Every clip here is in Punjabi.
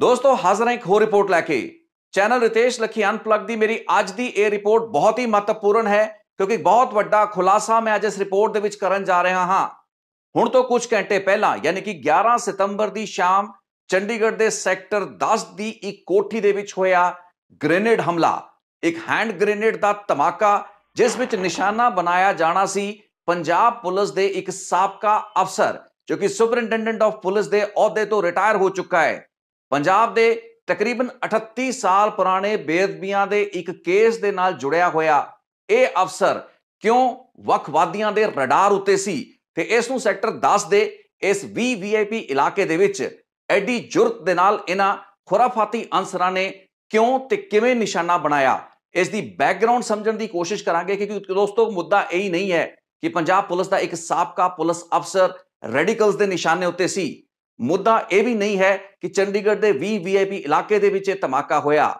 ਦੋਸਤੋ ਹਾਜ਼ਰ ਹਾਂ ਇੱਕ ਹੋਰ ਰਿਪੋਰਟ ਲੈ ਕੇ ਚੈਨਲ ਰਿਤੇਸ਼ ਲਖੀ ਅਨਪਲੱਗ ਦੀ ਮੇਰੀ ਅੱਜ ਦੀ ਇਹ ਰਿਪੋਰਟ ਬਹੁਤ ਹੀ ਮਹੱਤਵਪੂਰਨ ਹੈ ਕਿਉਂਕਿ ਬਹੁਤ ਵੱਡਾ ਖੁਲਾਸਾ ਮੈਂ ਅੱਜ ਇਸ ਰਿਪੋਰਟ ਦੇ ਵਿੱਚ ਕਰਨ ਜਾ ਰਿਹਾ ਹਾਂ ਹੁਣ ਤੋਂ ਕੁਝ ਘੰਟੇ ਪਹਿਲਾਂ ਯਾਨੀ ਕਿ 11 ਸਤੰਬਰ ਦੀ ਸ਼ਾਮ ਚੰਡੀਗੜ੍ਹ ਦੇ ਸੈਕਟਰ 10 ਦੀ ਇੱਕ ਕੋਠੀ ਦੇ ਵਿੱਚ ਹੋਇਆ ਗ੍ਰੇਨੇਡ ਹਮਲਾ ਇੱਕ ਹੈਂਡ ਗ੍ਰੇਨੇਡ ਦਾ ਧਮਾਕਾ ਜਿਸ ਵਿੱਚ ਨਿਸ਼ਾਨਾ ਬਣਾਇਆ ਜਾਣਾ ਸੀ ਪੰਜਾਬ ਪੁਲਿਸ ਦੇ ਇੱਕ ਸਾਬਕਾ ਅਫਸਰ ਜੋ ਕਿ ਸੁਪਰਿੰਟੈਂਡੈਂਟ ਆਫ ਪੁਲਿਸ ਦੇ ਅਹੁਦੇ ਤੋਂ ਰਿਟਾਇਰ ਹੋ ਚੁੱਕਾ ਹੈ ਪੰਜਾਬ ਦੇ ਤਕਰੀਬਨ 38 ਸਾਲ ਪੁਰਾਣੇ ਬੇਦਬੀਆਂ ਦੇ ਇੱਕ ਕੇਸ ਦੇ ਨਾਲ ਜੁੜਿਆ ਹੋਇਆ ਇਹ ਅਫਸਰ ਕਿਉਂ ਵਖਵਾਦੀਆਂ ਦੇ ਰਡਾਰ ਉੱਤੇ ਸੀ ਤੇ ਇਸ ਨੂੰ ਸੈਕਟਰ 10 ਦੇ ਇਸ ਵੀਆਈਪੀ ਇਲਾਕੇ ਦੇ ਵਿੱਚ ਐਡੀ ਜੁਰਤ ਦੇ ਨਾਲ ਇਹਨਾਂ ਖੁਰਾਫਾਤੀ ਅੰਸਰਾਂ ਨੇ ਕਿਉਂ ਤੇ ਕਿਵੇਂ ਨਿਸ਼ਾਨਾ ਬਣਾਇਆ ਇਸ ਦੀ ਬੈਕਗ੍ਰਾਉਂਡ ਸਮਝਣ ਦੀ ਕੋਸ਼ਿਸ਼ ਕਰਾਂਗੇ ਕਿਉਂਕਿ ਦੋਸਤੋ ਮੁੱਦਾ ਇਹ ਹੀ ਨਹੀਂ ਹੈ ਕਿ ਪੰਜਾਬ ਪੁਲਿਸ ਦਾ ਇੱਕ ਸਾਬਕਾ ਪੁਲਿਸ ਅਫਸਰ ਰੈਡੀਕਲਸ ਦੇ ਨਿਸ਼ਾਨੇ ਉੱਤੇ ਸੀ ਮੁੱਦਾ ਇਹ ਵੀ ਨਹੀਂ ਹੈ ਕਿ ਚੰਡੀਗੜ੍ਹ ਦੇ 20 ਵੀਆਈਪੀ ਇਲਾਕੇ ਦੇ ਵਿੱਚ ਇਹ ਧਮਾਕਾ ਹੋਇਆ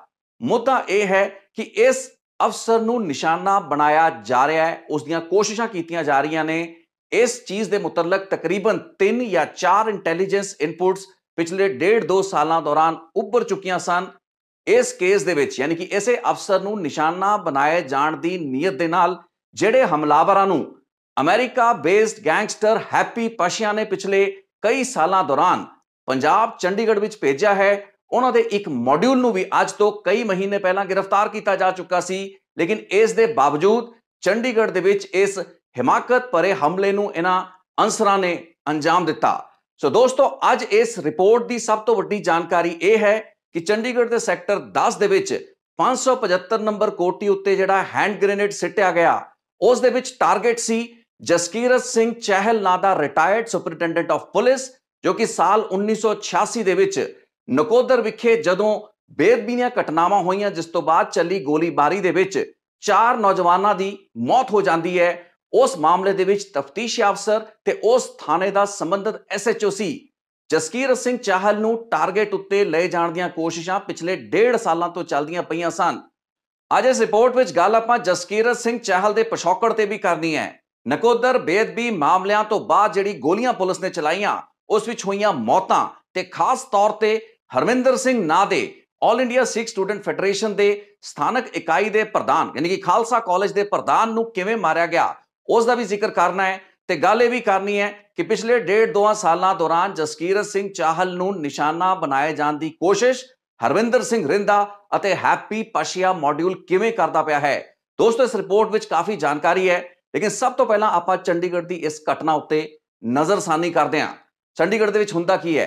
ਮੁੱਦਾ ਇਹ ਹੈ ਕਿ ਇਸ ਅਫਸਰ ਨੂੰ ਨਿਸ਼ਾਨਾ ਬਣਾਇਆ ਜਾ ਰਿਹਾ ਹੈ ਉਸ ਦੀਆਂ ਕੋਸ਼ਿਸ਼ਾਂ ਕੀਤੀਆਂ ਜਾ ਰਹੀਆਂ ਨੇ ਇਸ ਚੀਜ਼ ਦੇ ਮੁਤਲਕ ਤਕਰੀਬਨ 3 ਜਾਂ 4 ਇੰਟੈਲੀਜੈਂਸ ਇਨਪੁਟਸ ਪਿਛਲੇ 1.5-2 ਸਾਲਾਂ ਦੌਰਾਨ ਉੱਪਰ ਚੁੱਕੀਆਂ ਸਨ ਇਸ ਕੇਸ ਦੇ ਵਿੱਚ ਯਾਨੀ ਕਿ ਇਸੇ ਅਫਸਰ ਨੂੰ ਨਿਸ਼ਾਨਾ ਬਣਾਏ ਜਾਣ ਦੀ ਨੀਅਤ ਦੇ ਨਾਲ ਜਿਹੜੇ ਹਮਲਾਵਰਾਂ ਨੂੰ America based gangster Happy Passia ਨੇ ਪਿਛਲੇ ਕਈ ਸਾਲਾਂ ਦੌਰਾਨ ਪੰਜਾਬ ਚੰਡੀਗੜ੍ਹ ਵਿੱਚ ਭੇਜਿਆ ਹੈ ਉਹਨਾਂ ਦੇ ਇੱਕ ਮੋਡਿਊਲ ਨੂੰ ਵੀ ਅੱਜ ਤੋਂ ਕਈ ਮਹੀਨੇ ਪਹਿਲਾਂ ਗ੍ਰਿਫਤਾਰ ਕੀਤਾ ਜਾ ਚੁੱਕਾ ਸੀ ਲੇਕਿਨ ਇਸ ਦੇ ਬਾਵਜੂਦ ਚੰਡੀਗੜ੍ਹ ਦੇ ਵਿੱਚ ਇਸ ਹਿਮਾਕਤ ਭਰੇ ਹਮਲੇ ਨੂੰ ਇਹਨਾਂ ਅੰਸਰਾਂ ਨੇ ਅੰਜਾਮ ਦਿੱਤਾ ਸੋ ਦੋਸਤੋ ਅੱਜ ਇਸ ਰਿਪੋਰਟ ਦੀ ਸਭ ਤੋਂ ਵੱਡੀ ਜਾਣਕਾਰੀ ਇਹ ਹੈ ਕਿ ਚੰਡੀਗੜ੍ਹ ਦੇ ਸੈਕਟਰ 10 ਦੇ ਵਿੱਚ 575 ਨੰਬਰ ਕੋਟੀ ਉੱਤੇ ਜਿਹੜਾ ਹੈਂਡ ਗ੍ਰੇਨੇਡ ਸਿੱਟਿਆ ਗਿਆ ਉਸ ਦੇ ਵਿੱਚ ਟਾਰਗੇਟ ਸੀ ਜਸਕੀਰਤ ਸਿੰਘ ਚਹਿਲ ਨਾਦਾ ਦਾ ਰਿਟਾਇਰਡ ਸੁਪਰਡੈਂਟ ਆਫ ਪੁਲਿਸ ਜੋ ਕਿ ਸਾਲ 1986 ਦੇ ਵਿੱਚ ਨਕੋਦਰ ਵਿਖੇ ਜਦੋਂ ਬੇਦਬੀਆਂ ਘਟਨਾਵਾਂ ਹੋਈਆਂ ਜਿਸ ਤੋਂ ਬਾਅਦ ਚੱਲੀ ਗੋਲੀਬਾਰੀ ਦੇ ਵਿੱਚ ਚਾਰ ਨੌਜਵਾਨਾਂ ਦੀ ਮੌਤ ਹੋ ਜਾਂਦੀ ਹੈ ਉਸ ਮਾਮਲੇ ਦੇ ਵਿੱਚ ਤਫਤੀਸ਼ੀ ਅਫਸਰ ਤੇ ਉਸ ਥਾਣੇ ਦਾ ਸੰਬੰਧਤ ਐਸਐਚਓ ਸੀ ਜਸਕੀਰਤ ਸਿੰਘ ਚਾਹਲ ਨੂੰ ਟਾਰਗੇਟ ਉੱਤੇ ਲੈ ਜਾਣ ਦੀਆਂ ਕੋਸ਼ਿਸ਼ਾਂ ਪਿਛਲੇ ਡੇਢ ਸਾਲਾਂ ਤੋਂ ਚੱਲਦੀਆਂ ਪਈਆਂ ਸਨ ਅੱਜ ਇਸ ਰਿਪੋਰਟ ਵਿੱਚ ਗੱਲ ਆਪਾਂ ਜਸਕੀਰਤ ਸਿੰਘ ਚਾਹਲ ਦੇ ਪਿਛੋਕੜ ਤੇ ਵੀ ਕਰਨੀ ਹੈ ਨਕੋਦਰ ਬੇਅਦਬੀ ਮਾਮਲਿਆਂ ਤੋਂ ਬਾਅਦ ਜਿਹੜੀ ਗੋਲੀਆਂ ਪੁਲਿਸ ਨੇ ਚਲਾਈਆਂ ਉਸ ਵਿੱਚ ਹੋਈਆਂ ਮੌਤਾਂ ਤੇ ਖਾਸ ਤੌਰ ਤੇ ਹਰਵਿੰਦਰ ਸਿੰਘ ਨਾਦੇ All India Sikh Student Federation ਦੇ ਸਥਾਨਕ ਇਕਾਈ ਦੇ ਪ੍ਰਧਾਨ ਯਾਨੀ ਕਿ ਖਾਲਸਾ ਕਾਲਜ ਦੇ ਪ੍ਰਧਾਨ ਨੂੰ ਕਿਵੇਂ ਮਾਰਿਆ ਗਿਆ ਉਸ ਦਾ ਵੀ ਜ਼ਿਕਰ ਕਰਨਾ ਹੈ ਤੇ ਗੱਲ ਇਹ ਵੀ ਕਰਨੀ ਹੈ ਕਿ ਪਿਛਲੇ ਡੇਢ ਦੋ ਸਾਲਾਂ ਦੌਰਾਨ ਜਸਕੀਰਤ ਸਿੰਘ ਚਾਹਲ ਨੂੰ ਨਿਸ਼ਾਨਾ ਬਣਾਏ ਜਾਣ ਦੀ ਕੋਸ਼ਿਸ਼ ਹਰਵਿੰਦਰ ਸਿੰਘ ਰਿੰਦਾ ਅਤੇ ਹੈਪੀ ਪਾਸ਼ੀਆ ਮੋਡਿਊਲ ਕਿਵੇਂ ਕਰਦਾ ਪਿਆ ਹੈ ਦੋਸਤੋ ਇਸ ਰਿਪੋਰਟ ਵਿੱਚ ਕਾਫੀ ਜਾਣਕਾਰੀ ਹੈ ਲੇਕਿਨ ਸਭ ਤੋਂ ਪਹਿਲਾਂ ਆਪਾਂ ਚੰਡੀਗੜ੍ਹ ਦੀ ਇਸ ਘਟਨਾ ਉੱਤੇ ਨਜ਼ਰਸਾਨੀ ਕਰਦੇ ਹਾਂ ਚੰਡੀਗੜ੍ਹ ਦੇ ਵਿੱਚ ਹੁੰਦਾ ਕੀ ਹੈ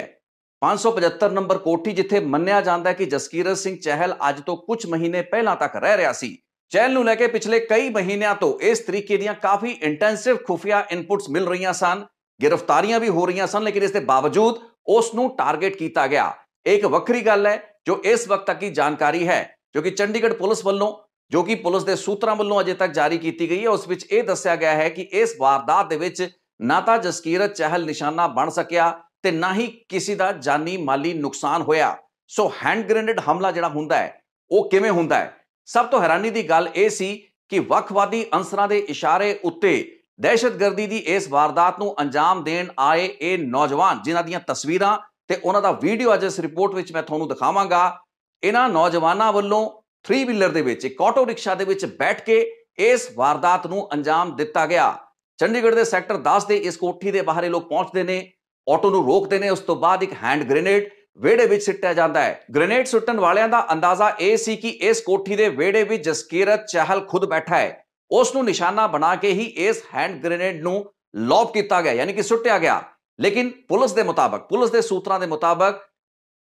575 ਨੰਬਰ ਕੋਠੀ ਜਿੱਥੇ ਮੰਨਿਆ ਜਾਂਦਾ ਹੈ ਕਿ ਜਸਕੀਰਤ ਸਿੰਘ ਚਹਿਲ ਅੱਜ ਤੋਂ ਕੁਝ ਮਹੀਨੇ ਪਹਿਲਾਂ ਤੱਕ ਰਹਿ ਰਿਹਾ ਸੀ ਚਹਿਲ ਨੂੰ ਲੈ ਕੇ ਪਿਛਲੇ ਕਈ ਮਹੀਨਿਆਂ ਤੋਂ ਇਸ ਤਰੀਕੇ ਦੀਆਂ ਕਾਫੀ ਇੰਟੈਂਸਿਵ ਖੁਫੀਆ ਇਨਪੁਟਸ ਮਿਲ ਰਹੀਆਂ ਸਨ ਗ੍ਰਿਫਤਾਰੀਆਂ ਵੀ ਹੋ ਰਹੀਆਂ ਸਨ ਲੇਕਿਨ ਇਸ ਦੇ ਬਾਵਜੂਦ ਉਸ ਨੂੰ ਟਾਰਗੇਟ ਕੀਤਾ ਗਿਆ ਇੱਕ ਵੱਖਰੀ ਗੱਲ ਹੈ ਜੋ ਇਸ ਵਕਤ ਤੱਕ ਦੀ ਜਾਣਕਾਰੀ ਹੈ ਕਿਉਂਕਿ ਚੰਡੀਗੜ੍ਹ ਪੁਲਿਸ ਵੱਲੋਂ ਜੋ ਕਿ ਪੁਲਿਸ ਦੇ ਸੂਤਰਾਂ ਵੱਲੋਂ ਅਜੇ ਤੱਕ ਜਾਰੀ ਕੀਤੀ ਗਈ ਹੈ ਉਸ ਵਿੱਚ ਇਹ ਦੱਸਿਆ ਗਿਆ ਹੈ ਕਿ ਇਸ ਵਾਰਦਾਤ ਦੇ ਵਿੱਚ ਨਾ ਤਾਂ ਜਸਕੀਰਤ ਚਹਿਲ ਨਿਸ਼ਾਨਾ ਬਣ ਸਕਿਆ ਤੇ ਨਾ ਹੀ ਕਿਸੇ ਦਾ ਜਾਨੀ ਮਾਲੀ ਨੁਕਸਾਨ ਹੋਇਆ ਸੋ ਹੈਂਡ ਗ੍ਰੇਨੇਡ ਹਮਲਾ ਜਿਹੜਾ ਹੁੰਦਾ ਹੈ ਉਹ ਕਿਵੇਂ ਹੁੰਦਾ ਹੈ ਸਭ ਤੋਂ ਹੈਰਾਨੀ ਦੀ ਗੱਲ ਇਹ ਸੀ ਕਿ ਵੱਖਵਾਦੀ ਅੰਸਰਾਂ ਦੇ ਇਸ਼ਾਰੇ ਉੱਤੇ ਦਹਿਸ਼ਤਗਰਦੀ ਦੀ ਇਸ ਵਾਰਦਾਤ ਨੂੰ ਅੰਜਾਮ ਦੇਣ ਆਏ ਇਹ ਨੌਜਵਾਨ ਜਿਨ੍ਹਾਂ ਦੀਆਂ ਤਸਵੀਰਾਂ ਤੇ ਉਹਨਾਂ ਦਾ ਵੀਡੀਓ ਅੱਜ ਇਸ ਰਿਪੋਰਟ ਵਿੱਚ ਮੈਂ ਤੁਹਾਨੂੰ ਦਿਖਾਵਾਂਗਾ ਇਹਨਾਂ ਨੌਜਵਾਨਾਂ ਵੱਲੋਂ 3 ਵੀਲਰ ਦੇ ਵਿੱਚ ਇੱਕ ਆਟੋ ਰਿਕਸ਼ਾ ਦੇ ਵਿੱਚ ਬੈਠ ਕੇ ਇਸ ਵਾਰਦਾਤ ਨੂੰ ਅੰਜਾਮ ਦਿੱਤਾ ਗਿਆ ਚੰਡੀਗੜ੍ਹ ਦੇ ਸੈਕਟਰ 10 ਦੇ ਇਸ ਕੋਠੀ ਦੇ ਬਾਹਰ ਲੋਕ ਪਹੁੰਚਦੇ ਨੇ ਆਟੋ ਨੂੰ ਰੋਕਦੇ ਨੇ ਉਸ ਤੋਂ ਬਾਅਦ ਇੱਕ ਹੈਂਡ ਗ੍ਰੇਨੇਡ ਵੇੜੇ ਵਿੱਚ ਸਿੱਟਿਆ ਜਾਂਦਾ ਹੈ ਗ੍ਰੇਨੇਡ ਸੁੱਟਣ ਵਾਲਿਆਂ ਦਾ ਅੰਦਾਜ਼ਾ ਇਹ ਸੀ ਕਿ ਇਸ ਕੋਠੀ ਦੇ ਵੇੜੇ ਵਿੱਚ ਜਸਕੀਰਤ ਚਾਹਲ ਖੁਦ ਬੈਠਾ ਹੈ ਉਸ ਨੂੰ ਨਿਸ਼ਾਨਾ ਬਣਾ ਕੇ ਹੀ ਇਸ ਹੈਂਡ ਗ੍ਰੇਨੇਡ ਨੂੰ ਲੌਬ ਕੀਤਾ ਗਿਆ ਯਾਨੀ ਕਿ ਸੁੱਟਿਆ ਗਿਆ ਲੇਕਿਨ ਪੁਲਿਸ ਦੇ ਮੁਤਾਬਕ ਪੁਲਿਸ ਦੇ ਸੂਤਰਾਂ ਦੇ ਮੁਤਾਬਕ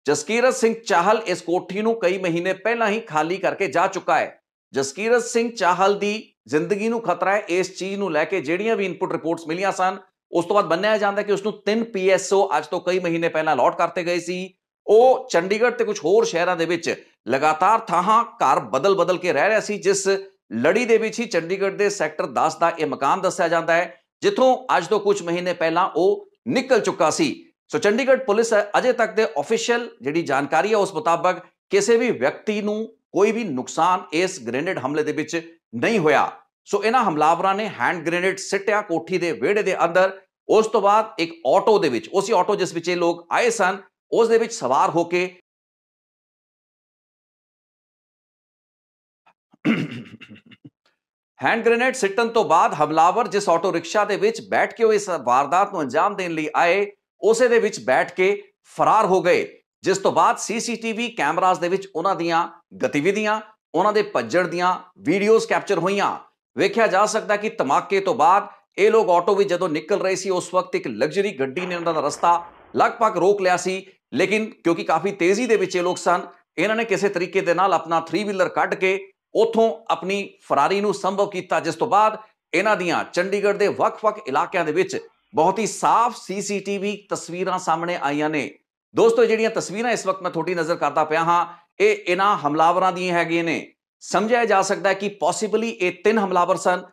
ਜਸਕੀਰਤ ਸਿੰਘ ਚਾਹਲ ਇਸ ਕੋਠੀ ਨੂੰ ਕਈ ਮਹੀਨੇ ਪਹਿਲਾਂ ਹੀ ਖਾਲੀ ਕਰਕੇ ਜਾ ਚੁੱਕਾ ਹੈ ਜਸਕੀਰਤ ਸਿੰਘ ਚਾਹਲ ਦੀ ਜ਼ਿੰਦਗੀ ਨੂੰ ਖਤਰਾ ਹੈ ਇਸ ਚੀਜ਼ ਨੂੰ ਲੈ ਕੇ ਜਿਹੜੀਆਂ ਵੀ ਇਨਪੁਟ ਰਿਪੋਰਟਸ ਮਿਲੀਆਂ ਸਨ ਉਸ ਤੋਂ ਬਾਅਦ ਬੰਨਿਆ ਜਾਂਦਾ ਕਿ ਉਸ ਨੂੰ 3 ਪੀਐਸਓ ਅੱਜ ਤੋਂ ਕਈ ਮਹੀਨੇ ਪਹਿਲਾਂ ਅਲਾਟ ਕਰਤੇ ਗਏ ਸੀ ਉਹ ਚੰਡੀਗੜ੍ਹ ਤੇ ਕੁਝ ਹੋਰ ਸ਼ਹਿਰਾਂ ਦੇ ਵਿੱਚ ਲਗਾਤਾਰ ਥਾਂ ਘਰ ਬਦਲ-ਬਦਲ ਕੇ ਰਹਿ ਰਿਹਾ ਸੀ ਜਿਸ ਲੜੀ ਦੇ ਵਿੱਚ ਹੀ ਚੰਡੀਗੜ੍ਹ ਦੇ ਸੈਕਟਰ 10 ਦਾ ਇਹ ਮਕਾਨ ਦੱਸਿਆ ਜਾਂਦਾ ਹੈ ਜਿੱਥੋਂ ਅੱਜ ਤੋਂ ਕੁਝ ਮਹੀਨੇ ਪਹਿਲਾਂ ਉਹ ਨਿਕਲ ਚੁੱਕਾ ਸੀ ਸੋ ਚੰਡੀਗੜ੍ਹ ਪੁਲਿਸ ਅਜੇ ਤੱਕ ਦੇ ਅਫੀਸ਼ੀਅਲ ਜਿਹੜੀ ਜਾਣਕਾਰੀ ਹੈ ਉਸ ਮੁਤਾਬਕ ਕਿਸੇ ਵੀ ਵਿਅਕਤੀ ਨੂੰ ਕੋਈ ਵੀ ਨੁਕਸਾਨ ਇਸ ਗ੍ਰੇਨੇਡ ਹਮਲੇ ਦੇ ਵਿੱਚ ਨਹੀਂ ਹੋਇਆ ਸੋ ਇਹਨਾਂ ਹਮਲਾਵਰਾਂ ਨੇ ਹੈਂਡ ਗ੍ਰੇਨੇਡ ਸਿੱਟਿਆ ਕੋਠੀ ਦੇ ਵਿਹੜੇ ਦੇ ਅੰਦਰ ਉਸ ਤੋਂ ਬਾਅਦ ਇੱਕ ਆਟੋ ਦੇ ਵਿੱਚ ਉਸੇ ਆਟੋ ਜਿਸ ਵਿੱਚ ਇਹ ਲੋਕ ਆਏ ਸਨ ਉਸ ਦੇ ਵਿੱਚ ਸਵਾਰ ਹੋ ਕੇ ਹੈਂਡ ਗ੍ਰੇਨੇਡ ਸਿੱਟਣ ਤੋਂ ਬਾਅਦ ਹਮਲਾਵਰ ਜਿਸ ਆਟੋ ਰਿਕਸ਼ਾ ਦੇ ਵਿੱਚ ਬੈਠ ਕੇ ਉਹ ਇਸ ਵਾਰਦਾਤ ਨੂੰ ਅੰਜਾਮ ਦੇਣ ਲਈ ਆਏ ਉਸੇ ਦੇ ਵਿੱਚ ਬੈਠ ਕੇ ਫਰਾਰ ਹੋ ਗਏ ਜਿਸ ਤੋਂ ਬਾਅਦ ਸੀਸੀਟੀਵੀ ਕੈਮਰਾਜ਼ ਦੇ ਵਿੱਚ ਉਹਨਾਂ ਦੀਆਂ ਗਤੀਵਿਧੀਆਂ ਉਹਨਾਂ ਦੇ ਭੱਜਣ ਦੀਆਂ ਵੀਡੀਓਜ਼ ਕੈਪਚਰ ਹੋਈਆਂ ਵੇਖਿਆ ਜਾ ਸਕਦਾ ਕਿ ਧਮਾਕੇ ਤੋਂ ਬਾਅਦ ਇਹ ਲੋਕ ਆਟੋ ਵਿੱਚ ਜਦੋਂ ਨਿਕਲ ਰਹੇ ਸੀ ਉਸ ਵਕਤ ਇੱਕ ਲਗਜ਼ਰੀ ਗੱਡੀ ਨੇ ਉਹਨਾਂ ਦਾ ਰਸਤਾ ਲਗਭਗ ਰੋਕ ਲਿਆ ਸੀ ਲੇਕਿਨ ਕਿਉਂਕਿ ਕਾਫੀ ਤੇਜ਼ੀ ਦੇ ਵਿੱਚ ਇਹ ਲੋਕ ਸਨ ਇਹਨਾਂ ਨੇ ਕਿਸੇ ਤਰੀਕੇ ਦੇ ਨਾਲ ਆਪਣਾ 3 ਵੀਲਰ ਕੱਢ ਕੇ ਉਥੋਂ ਆਪਣੀ ਫਰਾਰੀ ਨੂੰ ਸੰਭਵ ਕੀਤਾ ਜਿਸ ਤੋਂ ਬਾਅਦ ਇਹਨਾਂ ਦੀਆਂ ਚੰਡੀਗੜ੍ਹ ਦੇ ਵੱਖ-ਵੱਖ ਇਲਾਕਿਆਂ ਦੇ ਵਿੱਚ ਬਹੁਤ ਹੀ ਸਾਫ਼ ਸੀਸੀਟੀਵੀ ਤਸਵੀਰਾਂ ਸਾਹਮਣੇ ਆਈਆਂ ਨੇ ਦੋਸਤੋ ਜਿਹੜੀਆਂ ਤਸਵੀਰਾਂ ਇਸ ਵਕਤ ਮੈਂ ਥੋੜੀ ਨਜ਼ਰ ਕਰਦਾ ਪਿਆ ਹਾਂ ਇਹ ਇਹਨਾਂ ਹਮਲਾਵਰਾਂ ਦੀਆਂ ਹੈਗੀਆਂ ਨੇ ਸਮਝਿਆ ਜਾ ਸਕਦਾ ਹੈ ਕਿ ਪੋਸੀਬਲੀ ਇਹ ਤਿੰਨ ਹਮਲਾਵਰ ਸਨ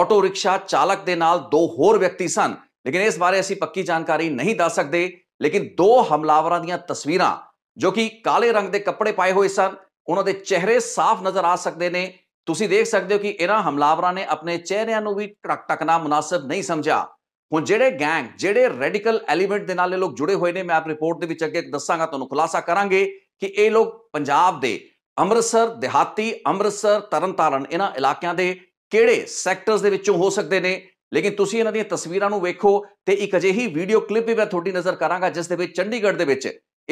ਆਟੋ ਰਿਕਸ਼ਾ ਚਾਲਕ ਦੇ ਨਾਲ ਦੋ ਹੋਰ ਵਿਅਕਤੀ ਸਨ ਲੇਕਿਨ ਇਸ ਬਾਰੇ ਅਸੀਂ ਪੱਕੀ ਜਾਣਕਾਰੀ ਨਹੀਂ ਦੱਸ ਸਕਦੇ ਲੇਕਿਨ ਦੋ ਹਮਲਾਵਰਾਂ ਦੀਆਂ ਤਸਵੀਰਾਂ ਜੋ ਕਿ ਕਾਲੇ ਰੰਗ ਦੇ ਕੱਪੜੇ ਪਾਏ ਹੋਏ ਸਨ ਉਹਨਾਂ ਦੇ ਚਿਹਰੇ ਸਾਫ਼ ਨਜ਼ਰ ਆ ਸਕਦੇ ਨੇ ਤੁਸੀਂ ਦੇਖ ਸਕਦੇ ਹੋ ਕਿ ਇਹਨਾਂ ਹਮਲਾਵਰਾਂ ਨੇ ਆਪਣੇ ਚਿਹਰਿਆਂ ਨੂੰ ਵੀ ਟਕਟਕਣਾ ਮੁਨਾਸਬ ਨਹੀਂ ਸਮਝਿਆ ਹੁਣ ਜਿਹੜੇ ਗੈਂਗ ਜਿਹੜੇ ਰੈਡੀਕਲ ਐਲੀਮੈਂਟ ਦੇ ਨਾਲ ਇਹ ਲੋਕ ਜੁੜੇ ਹੋਏ ਨੇ ਮੈਂ ਆਪ ਰਿਪੋਰਟ ਦੇ ਵਿੱਚ ਅੱਗੇ ਦੱਸਾਂਗਾ ਤੁਹਾਨੂੰ ਖੁਲਾਸਾ ਕਰਾਂਗੇ ਕਿ ਇਹ ਲੋਕ ਪੰਜਾਬ ਦੇ ਅੰਮ੍ਰਿਤਸਰ ਦਿਹਾਤੀ ਅੰਮ੍ਰਿਤਸਰ ਤਰਨਤਾਰਨ ਇਹਨਾਂ ਇਲਾਕਿਆਂ ਦੇ ਕਿਹੜੇ ਸੈਕਟਰਸ ਦੇ ਵਿੱਚੋਂ ਹੋ ਸਕਦੇ ਨੇ ਲੇਕਿਨ ਤੁਸੀਂ ਇਹਨਾਂ ਦੀਆਂ ਤਸਵੀਰਾਂ ਨੂੰ ਵੇਖੋ ਤੇ ਇੱਕ ਅਜਿਹੀ ਵੀਡੀਓ ਕਲਿੱਪ ਵੀ ਮੈਂ ਤੁਹਾਡੀ ਨਜ਼ਰ ਕਰਾਂਗਾ ਜਿਸ ਦੇ ਵਿੱਚ ਚੰਡੀਗੜ੍ਹ ਦੇ ਵਿੱਚ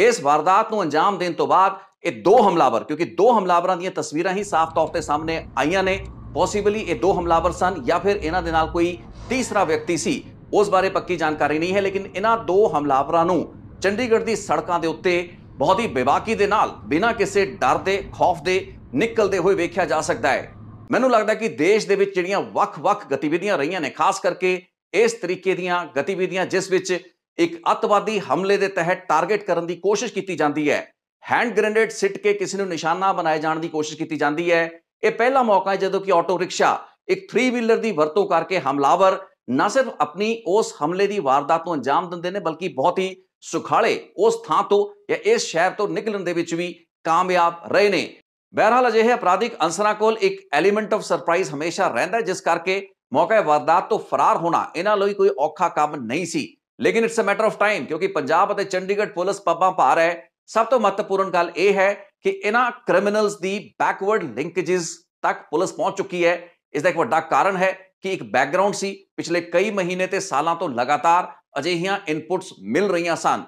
ਇਸ ਵਾਰਦਾਤ ਨੂੰ ਅੰਜਾਮ ਦੇਣ ਤੋਂ ਬਾਅਦ ਇਹ ਦੋ ਹਮਲਾਵਰ ਕਿਉਂਕਿ ਦੋ ਹਮਲਾਵਰਾਂ ਦੀਆਂ ਤਸਵੀਰਾਂ ਹੀ ਸਾਫ਼ ਤੌਰ ਤੇ ਸਾਹਮਣੇ ਆਈਆਂ ਨੇ ਪੋਸੀਬਲੀ ਇਹ ਦੋ ਹਮਲਾਵਰ ਸਨ ਜਾਂ ਫਿਰ ਇਹਨਾਂ ਦੇ ਨਾਲ ਕੋਈ ਤੀਸਰਾ ਵਿਅਕਤੀ ਸੀ ਉਸ ਬਾਰੇ ਪੱਕੀ ਜਾਣਕਾਰੀ ਨਹੀਂ ਹੈ ਲੇਕਿਨ ਇਹਨਾਂ ਦੋ ਹਮਲਾਵਰਾਂ ਨੂੰ ਚੰਡੀਗੜ੍ਹ ਦੀ ਸੜਕਾਂ ਦੇ ਉੱਤੇ ਬਹੁਤ ਹੀ ਬੇਵਾਕੀ ਦੇ ਨਾਲ ਬਿਨਾਂ ਕਿਸੇ ਡਰ ਦੇ ਖੌਫ ਦੇ ਨਿਕਲਦੇ ਹੋਏ ਵੇਖਿਆ ਜਾ ਸਕਦਾ ਹੈ ਮੈਨੂੰ ਲੱਗਦਾ ਕਿ ਦੇਸ਼ ਦੇ ਵਿੱਚ ਜਿਹੜੀਆਂ ਵੱਖ-ਵੱਖ ਗਤੀਵਿਧੀਆਂ ਰਹੀਆਂ ਨੇ ਖਾਸ ਕਰਕੇ ਇਸ ਤਰੀਕੇ ਦੀਆਂ ਗਤੀਵਿਧੀਆਂ ਜਿਸ ਵਿੱਚ ਇੱਕ ਅਤਵਾਦੀ ਹਮਲੇ ਦੇ ਤਹਿਤ ਟਾਰਗੇਟ ਕਰਨ ਦੀ ਕੋਸ਼ਿਸ਼ ਕੀਤੀ ਜਾਂਦੀ ਹੈ ਹੈਂਡ ਗ੍ਰੇਨੇਡ ਸਿੱਟ ਕੇ ਕਿਸੇ ਨੂੰ ਨਿਸ਼ਾਨਾ ਬਣਾਏ ਜਾਣ ਦੀ ਕੋਸ਼ਿਸ਼ ਕੀਤੀ ਜਾਂਦੀ ਹੈ ਇਹ ਪਹਿਲਾ ਮੌਕਾ ਹੈ ਜਦੋਂ ਕਿ ਆਟੋ ਰਿਕਸ਼ਾ ਇੱਕ 3 ਵੀਲਰ ਦੀ ਵਰਤੋਂ ਕਰਕੇ ਹਮਲਾਵਰ ਨਾ ਸਿਰਫ ਆਪਣੀ ਉਸ ਹਮਲੇ ਦੀ ਵਾਰਦਾਤ ਨੂੰ ਅੰਜਾਮ ਦਿੰਦੇ ਨੇ ਬਲਕਿ ਬਹੁਤ ਹੀ ਸੁਖਾਲੇ ਉਸ ਥਾਂ ਤੋਂ ਜਾਂ ਇਸ ਸ਼ਹਿਰ ਤੋਂ ਨਿਕਲਣ ਦੇ ਵਿੱਚ ਵੀ ਕਾਮਯਾਬ ਰਹੇ ਨੇ ਬਹਿਰਹਾਲ ਅਜਿਹੇ ਅਪਰਾਧਿਕ ਅੰਸਰਾਂ ਕੋਲ ਇੱਕ ਐਲੀਮੈਂਟ ਆਫ ਸਰਪ੍ਰਾਈਜ਼ ਹਮੇਸ਼ਾ ਰਹਿੰਦਾ ਜਿਸ ਕਰਕੇ ਮੌਕੇ ਵਾਰਦਾਤ ਤੋਂ ਫਰਾਰ ਹੋਣਾ ਇਹਨਾਂ ਲਈ ਕੋਈ ਔਖਾ ਕੰਮ ਨਹੀਂ ਸੀ ਲੇਕਿਨ it's a matter of time ਕਿਉਂਕਿ ਪੰਜਾਬ ਅਤੇ ਚੰਡੀਗੜ੍ਹ ਪੁਲਿਸ ਪੱਬਾਂ ਭਾਰ ਹੈ ਸਭ ਤੋਂ ਮਹੱਤਵਪੂਰਨ ਗੱਲ ਇਹ ਹੈ ਕਿ ਇਹਨਾਂ ਕ੍ਰਿਮੀਨਲਸ ਦੀ ਬੈਕਵਰਡ ਲਿੰਕੇजेस ਤੱਕ ਪੁਲਿਸ ਪਹੁੰਚ ਚੁੱਕੀ ਹੈ ਇਸ ਦਾ ਇੱਕ ਵੱਡਾ ਕਾਰਨ ਹੈ ਕਿ ਇੱਕ ਬੈਕਗ੍ਰਾਉਂਡ ਸੀ ਪਿਛਲੇ ਕਈ ਮਹੀਨੇ ਤੇ ਸਾਲਾਂ ਤੋਂ ਲਗਾਤਾਰ ਅਜਿਹੀਆਂ ਇਨਪੁਟਸ ਮਿਲ ਰਹੀਆਂ ਸਨ